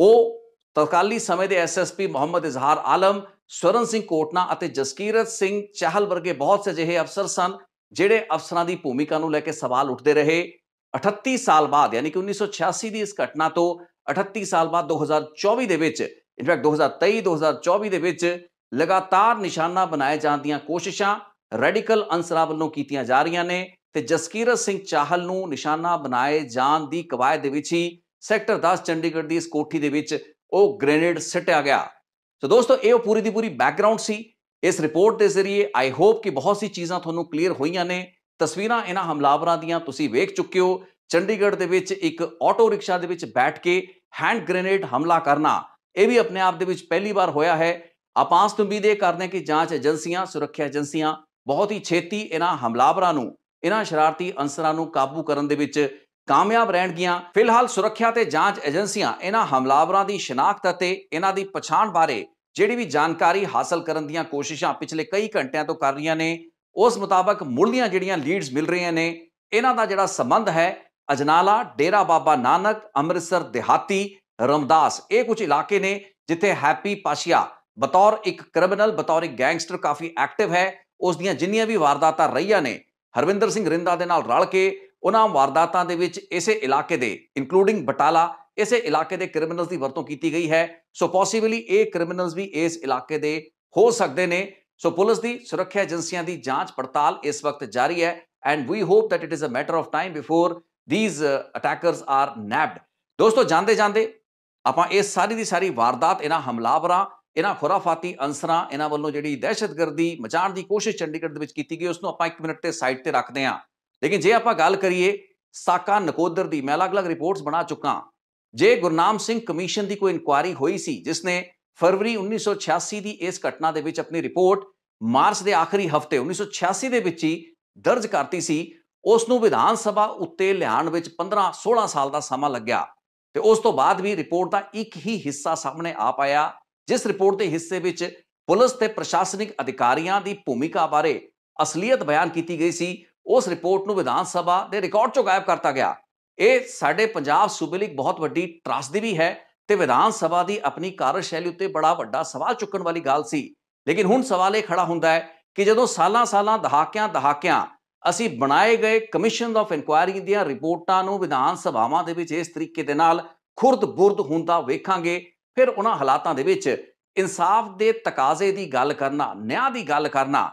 ਉਹ ਤਤਕਾਲੀ ਸਮੇਂ ਦੇ ਐਸਐਸਪੀ ਮੁਹੰਮਦ ਇਜ਼ਹਾਰ ਆਲਮ ਸਵਰਨ ਸਿੰਘ ਕੋਟਨਾ ਅਤੇ ਜਸਕੀਰਤ ਸਿੰਘ ਚਾਹਲ ਵਰਗੇ ਬਹੁਤ ਸੇ ਜਿਹੇ ਅਫਸਰ ਸਨ ਜਿਹੜੇ ਅਫਸਰਾਂ ਦੀ ਭੂਮਿਕਾ ਨੂੰ ਲੈ ਕੇ ਸਵਾਲ ਉੱਠਦੇ ਰਹੇ 38 ਸਾਲ ਬਾਅਦ ਯਾਨੀ ਕਿ 1986 ਦੀ ਇਸ ਘਟਨਾ ਤੋਂ 38 ਸਾਲ ਬਾਅਦ 2024 ਦੇ ਵਿੱਚ ਇਨਫੈਕਟ 2023 2024 ਦੇ ਵਿੱਚ ਲਗਾਤਾਰ ਨਿਸ਼ਾਨਾ ਬਣਾਏ ਜਾਣ ਦੀਆਂ ਕੋਸ਼ਿਸ਼ਾਂ ਰੈਡੀਕਲ ਅੰਸਰਾਂ ਵੱਲੋਂ ਕੀਤੀਆਂ ਜਾ ਰਹੀਆਂ ਨੇ ਤੇ ਜਸਕੀਰਤ ਸਿੰਘ ਚਾਹਲ ਨੂੰ ਨਿਸ਼ਾਨਾ ਬਣਾਏ ਜਾਣ ਦੀ ਕਵਾਇਦ ਦੇ ਵਿੱਚ ਹੀ ਸੈਕਟਰ 10 ਚੰਡੀਗੜ੍ਹ ਦੀ ਇਸ ਕੋਠੀ ਦੇ ਵਿੱਚ ਉਹ ਗ੍ਰੇਨੇਡ ਸਿੱਟਿਆ ਗਿਆ ਸੋ ਦੋਸਤੋ ਇਹ ਉਹ ਪੂਰੀ ਦੀ ਪੂਰੀ ਬੈਕਗ੍ਰਾਉਂਡ ਸੀ ਇਸ ਰਿਪੋਰਟ ਦੇ ਜ਼ਰੀਏ ਆਈ ਹੋਪ ਕਿ ਬਹੁਤ ਸੀ ਚੀਜ਼ਾਂ ਤੁਹਾਨੂੰ ਕਲੀਅਰ ਹੋਈਆਂ ਨੇ ਤਸਵੀਰਾਂ ਇਹਨਾਂ ਹਮਲਾਵਰਾਂ ਦੀਆਂ ਤੁਸੀਂ ਵੇਖ ਚੁੱਕੇ ਹੋ ਚੰਡੀਗੜ੍ਹ ਦੇ ਵਿੱਚ ਇੱਕ ਆਟੋ ਰਿਕਸ਼ਾ ਦੇ ਵਿੱਚ ਬੈਠ ਕੇ ਹੈਂਡ ਗ੍ਰੇਨੇਡ ਹਮਲਾ ਕਰਨਾ ਇਹ ਵੀ ਆਪਣੇ ਆਪ ਦੇ ਵਿੱਚ ਪਹਿਲੀ ਵਾਰ ਹੋਇਆ ਹੈ ਆਪਾਸ ਤੋਂ ਵੀ ਦੇ ਕਰਦੇ ਕਿ ਜਾਂਚ ਏਜੰਸੀਆਂ ਸੁਰੱਖਿਆ ਏਜੰਸੀਆਂ ਬਹੁਤ ਹੀ ਛੇਤੀ ਇਹਨਾਂ ਹਮਲਾਵਰਾਂ ਨੂੰ ਇਹਨਾਂ ਸ਼ਰਾਰਤੀ ਅੰਸਰਾਂ ਨੂੰ ਕਾਬੂ ਕਰਨ ਦੇ ਵਿੱਚ ਕਾਮਯਾਬ ਰਹਿਣਗੀਆਂ ਫਿਲਹਾਲ ਸੁਰੱਖਿਆ ਤੇ ਜਾਂਚ ਏਜੰਸੀਆਂ ਇਹਨਾਂ ਹਮਲਾਵਰਾਂ ਦੀ ਸ਼ਨਾਖਤ ਅਤੇ ਇਹਨਾਂ ਦੀ ਪਛਾਣ ਬਾਰੇ ਜਿਹੜੀ ਵੀ ਜਾਣਕਾਰੀ ਹਾਸਲ ਕਰਨ ਦੀਆਂ ਕੋਸ਼ਿਸ਼ਾਂ ਪਿਛਲੇ ਕਈ ਘੰਟਿਆਂ ਤੋਂ ਕਰ ਰਹੀਆਂ ਨੇ ਉਸ ਮੁਤਾਬਕ ਮੁੱਢਲੀਆਂ ਜਿਹੜੀਆਂ ਲੀਡਸ ਮਿਲ ਰਹੀਆਂ ਨੇ ਇਹਨਾਂ ਦਾ ਜਿਹੜਾ ਸੰਬੰਧ ਹੈ ਅਜਨਾਲਾ ਡੇਰਾ ਬਾਬਾ ਨਾਨਕ ਅੰਮ੍ਰਿਤਸਰ ਦਿਹਾਤੀ ਰਮਦਾਸ ਇਹ ਕੁਝ ਇਲਾਕੇ ਨੇ ਜਿੱਥੇ ਹੈਪੀ ਪਾਸ਼ੀਆ ਬਤੌਰ ਇੱਕ ਕ੍ਰਿਮੀਨਲ ਬਤੌਰ ਇੱਕ ਗੈਂਗਸਟਰ ਕਾਫੀ ਐਕਟਿਵ ਹੈ ਉਸ ਦੀਆਂ ਜਿੰਨੀਆਂ ਵੀ ਵਾਰਦਾਤਾਂ ਰਹੀਆਂ ਨੇ ਹਰਵਿੰਦਰ ਸਿੰਘ ਰਿੰਦਾ ਦੇ ਨਾਲ ਰਲ ਕੇ ਉਹਨਾਂ ਵਾਰਦਾਤਾਂ ਦੇ ਵਿੱਚ ਇਸੇ ਇਲਾਕੇ ਦੇ ਇਨਕਲੂਡਿੰਗ ਬਟਾਲਾ ਇਸੇ ਇਲਾਕੇ ਦੇ ਕ੍ਰਿਮੀਨਲਸ ਦੀ ਵਰਤੋਂ ਕੀਤੀ ਗਈ ਹੈ ਸੋ ਪੋਸੀਬਲੀ ਇਹ ਕ੍ਰਿਮੀਨਲਸ ਵੀ ਇਸ ਇਲਾਕੇ ਦੇ ਹੋ ਸਕਦੇ ਨੇ ਸੋ ਪੁਲਿਸ ਦੀ ਸੁਰੱਖਿਆ ਏਜੰਸੀਆਂ ਦੀ ਜਾਂਚ ਪੜਤਾਲ ਇਸ ਵਕਤ ਜਾਰੀ ਹੈ and we hope that it is a matter of time before these attackers are nabbed ਦੋਸਤੋ ਜਾਂਦੇ ਜਾਂਦੇ ਆਪਾਂ ਇਹ ਸਾਰੀ ਦੀ ਸਾਰੀ ਵਾਰਦਾਤ ਇਹਨਾਂ ਹਮਲਾਵਰਾਂ ਇਹਨਾਂ ਖੁਰਾਫਾਤੀ ਅੰਸਰਾਂ ਇਹਨਾਂ ਵੱਲੋਂ ਜਿਹੜੀ ਦਹਿਸ਼ਤਗਰਦੀ ਮਚਾਉਣ ਦੀ ਕੋਸ਼ਿਸ਼ ਚੰਡੀਗੜ੍ਹ ਦੇ ਵਿੱਚ ਕੀਤੀ ਗਈ ਉਸ ਨੂੰ ਆਪਾਂ 1 ਮਿੰਟ ਤੇ ਸਾਈਡ ਤੇ ਰੱਖਦੇ ਹਾਂ ਲੇਕਿਨ ਜੇ ਆਪਾਂ ਗੱਲ ਕਰੀਏ ਸਾਕਾ ਨਕੋਦਰ ਦੀ ਮੈਂ ਅਲੱਗ-ਅਲੱਗ ਰਿਪੋਰਟਸ ਬਣਾ ਚੁੱਕਾ ਜੇ ਗੁਰਨਾਮ ਸਿੰਘ ਕਮਿਸ਼ਨ ਦੀ ਕੋਈ ਇਨਕੁਆਇਰੀ ਹੋਈ ਸੀ ਜਿਸ ਨੇ ਫਰਵਰੀ 1986 ਦੀ ਇਸ ਘਟਨਾ ਦੇ ਵਿੱਚ ਆਪਣੀ ਰਿਪੋਰਟ ਮਾਰਚ ਦੇ ਆਖਰੀ ਹਫਤੇ 1986 ਦੇ ਵਿੱਚ ਹੀ ਦਰਜ ਕਰਤੀ ਸੀ ਉਸ ਨੂੰ ਵਿਧਾਨ ਸਭਾ ਉੱਤੇ ਲਿਆਉਣ ਵਿੱਚ 15-16 ਸਾਲ ਦਾ ਸਮਾਂ ਲੱਗਿਆ ਤੇ ਉਸ ਤੋਂ ਬਾਅਦ ਵੀ ਰਿਪੋਰਟ ਦਾ ਇੱਕ ਹੀ ਹਿੱਸਾ ਸਾਹਮਣੇ ਆ ਪਾਇਆ ਜਿਸ ਰਿਪੋਰਟ ਦੇ ਹਿੱਸੇ ਵਿੱਚ ਪੁਲਿਸ ਤੇ ਪ੍ਰਸ਼ਾਸਨਿਕ ਅਧਿਕਾਰੀਆਂ ਦੀ ਭੂਮਿਕਾ ਬਾਰੇ ਅਸਲੀਅਤ ਬਿਆਨ ਕੀਤੀ ਗਈ ਸੀ ਉਸ ਰਿਪੋਰਟ ਨੂੰ ਵਿਧਾਨ ਸਭਾ ਦੇ ਰਿਕਾਰਡ ਚੋਂ ਗਾਇਬ ਕਰਤਾ ਗਿਆ ਇਹ ਸਾਡੇ ਪੰਜਾਬ ਸੂਬੇ ਲਈ ਬਹੁਤ ਵੱਡੀ ਟਰਾਸਦੀ ਵੀ ਹੈ ਤੇ ਵਿਧਾਨ ਸਭਾ ਦੀ ਆਪਣੀ ਕਾਰਜਸ਼ੈਲੀ ਉੱਤੇ ਬੜਾ ਵੱਡਾ ਸਵਾਲ ਚੁੱਕਣ ਵਾਲੀ ਗੱਲ ਸੀ ਲੇਕਿਨ ਹੁਣ ਸਵਾਲ ਇਹ ਖੜਾ ਹੁੰਦਾ ਹੈ ਕਿ ਜਦੋਂ ਸਾਲਾਂ-ਸਾਲਾਂ ਦਹਾਕਿਆਂ ਦਹਾਕਿਆਂ ਅਸੀਂ ਬਣਾਏ ਗਏ ਕਮਿਸ਼ਨ ਆਫ ਇਨਕੁਆਇਰੀ ਦੀਆਂ ਰਿਪੋਰਟਾਂ ਨੂੰ ਵਿਧਾਨ ਸਭਾਵਾਂ ਦੇ ਵਿੱਚ ਇਸ ਤਰੀਕੇ ਦੇ ਨਾਲ ਖੁਰਦ-ਬੁਰਦ ਹੁੰਦਾ ਵੇਖਾਂਗੇ ਫਿਰ ਉਹਨਾਂ ਹਾਲਾਤਾਂ ਦੇ ਵਿੱਚ ਇਨਸਾਫ ਦੇ ਤਕਾਜ਼ੇ ਦੀ ਗੱਲ ਕਰਨਾ ਨਿਆਂ ਦੀ ਗੱਲ ਕਰਨਾ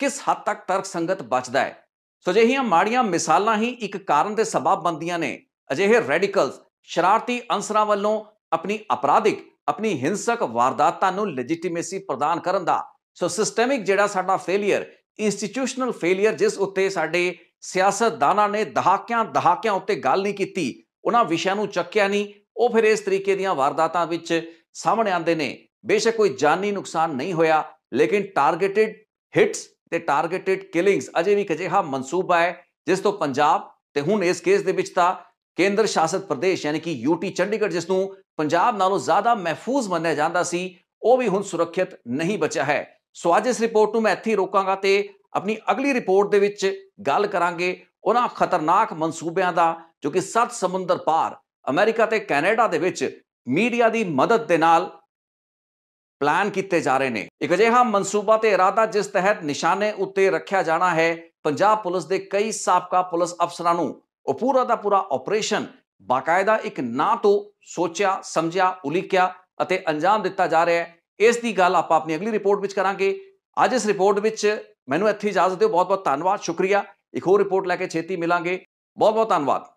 ਕਿਸ ਹੱਦ ਤੱਕ ਤਰਕ ਸੰਗਤ ਬਚਦਾ ਹੈ ਸੋ ਅਜਿਹੀਆਂ ਮਾੜੀਆਂ ਮਿਸਾਲਾਂ ਹੀ ਇੱਕ ਕਾਰਨ ਤੇ ਸਬਾਬ ਬੰਦੀਆਂ ਨੇ ਅਜਿਹੇ ਰੈਡੀਕਲਸ ਸ਼ਰਾਰਤੀ ਅੰਸਰਾਂ ਵੱਲੋਂ ਆਪਣੀ ਅਪਰਾਧਿਕ ਆਪਣੀ ਹਿੰਸਕ ਵਾਰਦਾਤਾਂ ਨੂੰ ਲੈਜੀਟੀਮੇਸੀ ਪ੍ਰਦਾਨ ਕਰਨ ਦਾ ਸੋ ਸਿਸਟੈਮਿਕ ਜਿਹੜਾ ਸਾਡਾ ਫੇਲਿਅਰ ਇੰਸਟੀਟਿਊਸ਼ਨਲ ਫੇਲਿਅਰ ਜਿਸ ਉੱਤੇ ਸਾਡੇ ਸਿਆਸਤਦਾਨਾਂ ਨੇ ਦਹਾਕਿਆਂ ਦਹਾਕਿਆਂ ਉੱਤੇ ਗੱਲ ਨਹੀਂ ਕੀਤੀ ਉਹਨਾਂ ਵਿਸ਼ਿਆਂ ਨੂੰ ਚੱਕਿਆ ਨਹੀਂ ਉਹ ਫਿਰ ਇਸ ਤਰੀਕੇ ਦੀਆਂ ਵਾਰਦਾਤਾਂ ਵਿੱਚ ਸਾਹਮਣੇ ਆਉਂਦੇ ਨੇ ਬੇਸ਼ੱਕ ਕੋਈ ਜਾਨੀ ਨੁਕਸਾਨ ਨਹੀਂ ਹੋਇਆ ਲੇਕਿਨ ਟਾਰਗੇਟਿਡ ਹਿਟਸ ਤੇ ਟਾਰਗੇਟਿਡ ਕਿਲਿੰਗਸ ਅਜੇ ਵੀ ਇੱਕ ਅਜਿਹਾ ਮਨਸੂਬਾ ਹੈ ਜਿਸ ਤੋਂ ਪੰਜਾਬ ਤੇ ਹੁਣ ਇਸ ਕੇਸ ਦੇ ਵਿੱਚ ਤਾਂ ਕੇਂਦਰ ਸ਼ਾਸਿਤ ਪ੍ਰਦੇਸ਼ ਯਾਨੀ ਕਿ ਯੂਟੀ ਚੰਡੀਗੜ੍ਹ ਜਿਸ ਨੂੰ ਪੰਜਾਬ ਨਾਲੋਂ ਜ਼ਿਆਦਾ ਮਹਿਫੂਜ਼ ਮੰਨਿਆ ਜਾਂਦਾ ਸੀ ਉਹ ਵੀ ਹੁਣ ਸੁਰੱਖਿਅਤ ਨਹੀਂ ਬਚਿਆ ਹੈ ਸੋ ਅੱਜ ਇਸ ਰਿਪੋਰਟ ਨੂੰ ਮੈਂ ਇੱਥੇ ਰੋਕਾਂਗਾ ਤੇ ਆਪਣੀ ਅਗਲੀ ਰਿਪੋਰਟ ਦੇ ਵਿੱਚ ਗੱਲ ਕਰਾਂਗੇ ਉਹਨਾਂ ਖਤਰਨਾਕ ਮਨਸੂਬਿਆਂ ਦਾ ਜੋ ਕਿ ਸੱਤ ਸਮੁੰਦਰ ਪਾਰ ਅਮਰੀਕਾ ਤੇ ਕੈਨੇਡਾ ਦੇ ਵਿੱਚ ਮੀਡੀਆ ਦੀ ਮਦਦ ਦੇ ਨਾਲ ਪਲਾਨ ਕੀਤੇ ਜਾ ਰਹੇ ਨੇ ਇੱਕ ਅਜਿਹਾ ਮਨਸੂਬਾ ਤੇ ਇਰਾਦਾ ਜਿਸ ਤਹਿਤ ਨਿਸ਼ਾਨੇ ਉੱਤੇ ਰੱਖਿਆ ਜਾਣਾ ਹੈ ਪੰਜਾਬ ਪੁਲਿਸ ਦੇ ਕਈ ਸਾਬਕਾ ਪੁਲਿਸ ਅਫਸਰਾਂ ਨੂੰ ਉਹ ਪੂਰਾ ਦਾ ਪੂਰਾ ਆਪਰੇਸ਼ਨ ਬਾਕਾਇਦਾ ਇੱਕ ਨਾ ਤੋਂ ਸੋਚਿਆ ਸਮਝਿਆ ਉਲੀਕਿਆ ਅਤੇ ਅੰਜਾਮ ਦਿੱਤਾ ਜਾ ਰਿਹਾ ਹੈ ਇਸ ਦੀ ਗੱਲ ਆਪਾਂ ਆਪਣੀ ਅਗਲੀ ਰਿਪੋਰਟ ਵਿੱਚ ਕਰਾਂਗੇ ਅੱਜ ਇਸ ਰਿਪੋਰਟ ਵਿੱਚ ਮੈਨੂੰ ਇੱਥੇ ਇਜਾਜ਼ਤ ਦਿਓ ਬਹੁਤ ਬਹੁਤ ਧੰਨਵਾਦ ਸ਼ੁਕਰੀਆ ਇੱਕ ਹੋਰ ਰਿਪੋਰਟ ਲੈ ਕੇ ਛੇਤੀ ਮਿਲਾਂਗੇ ਬਹੁਤ ਬਹੁਤ ਧੰਨਵਾਦ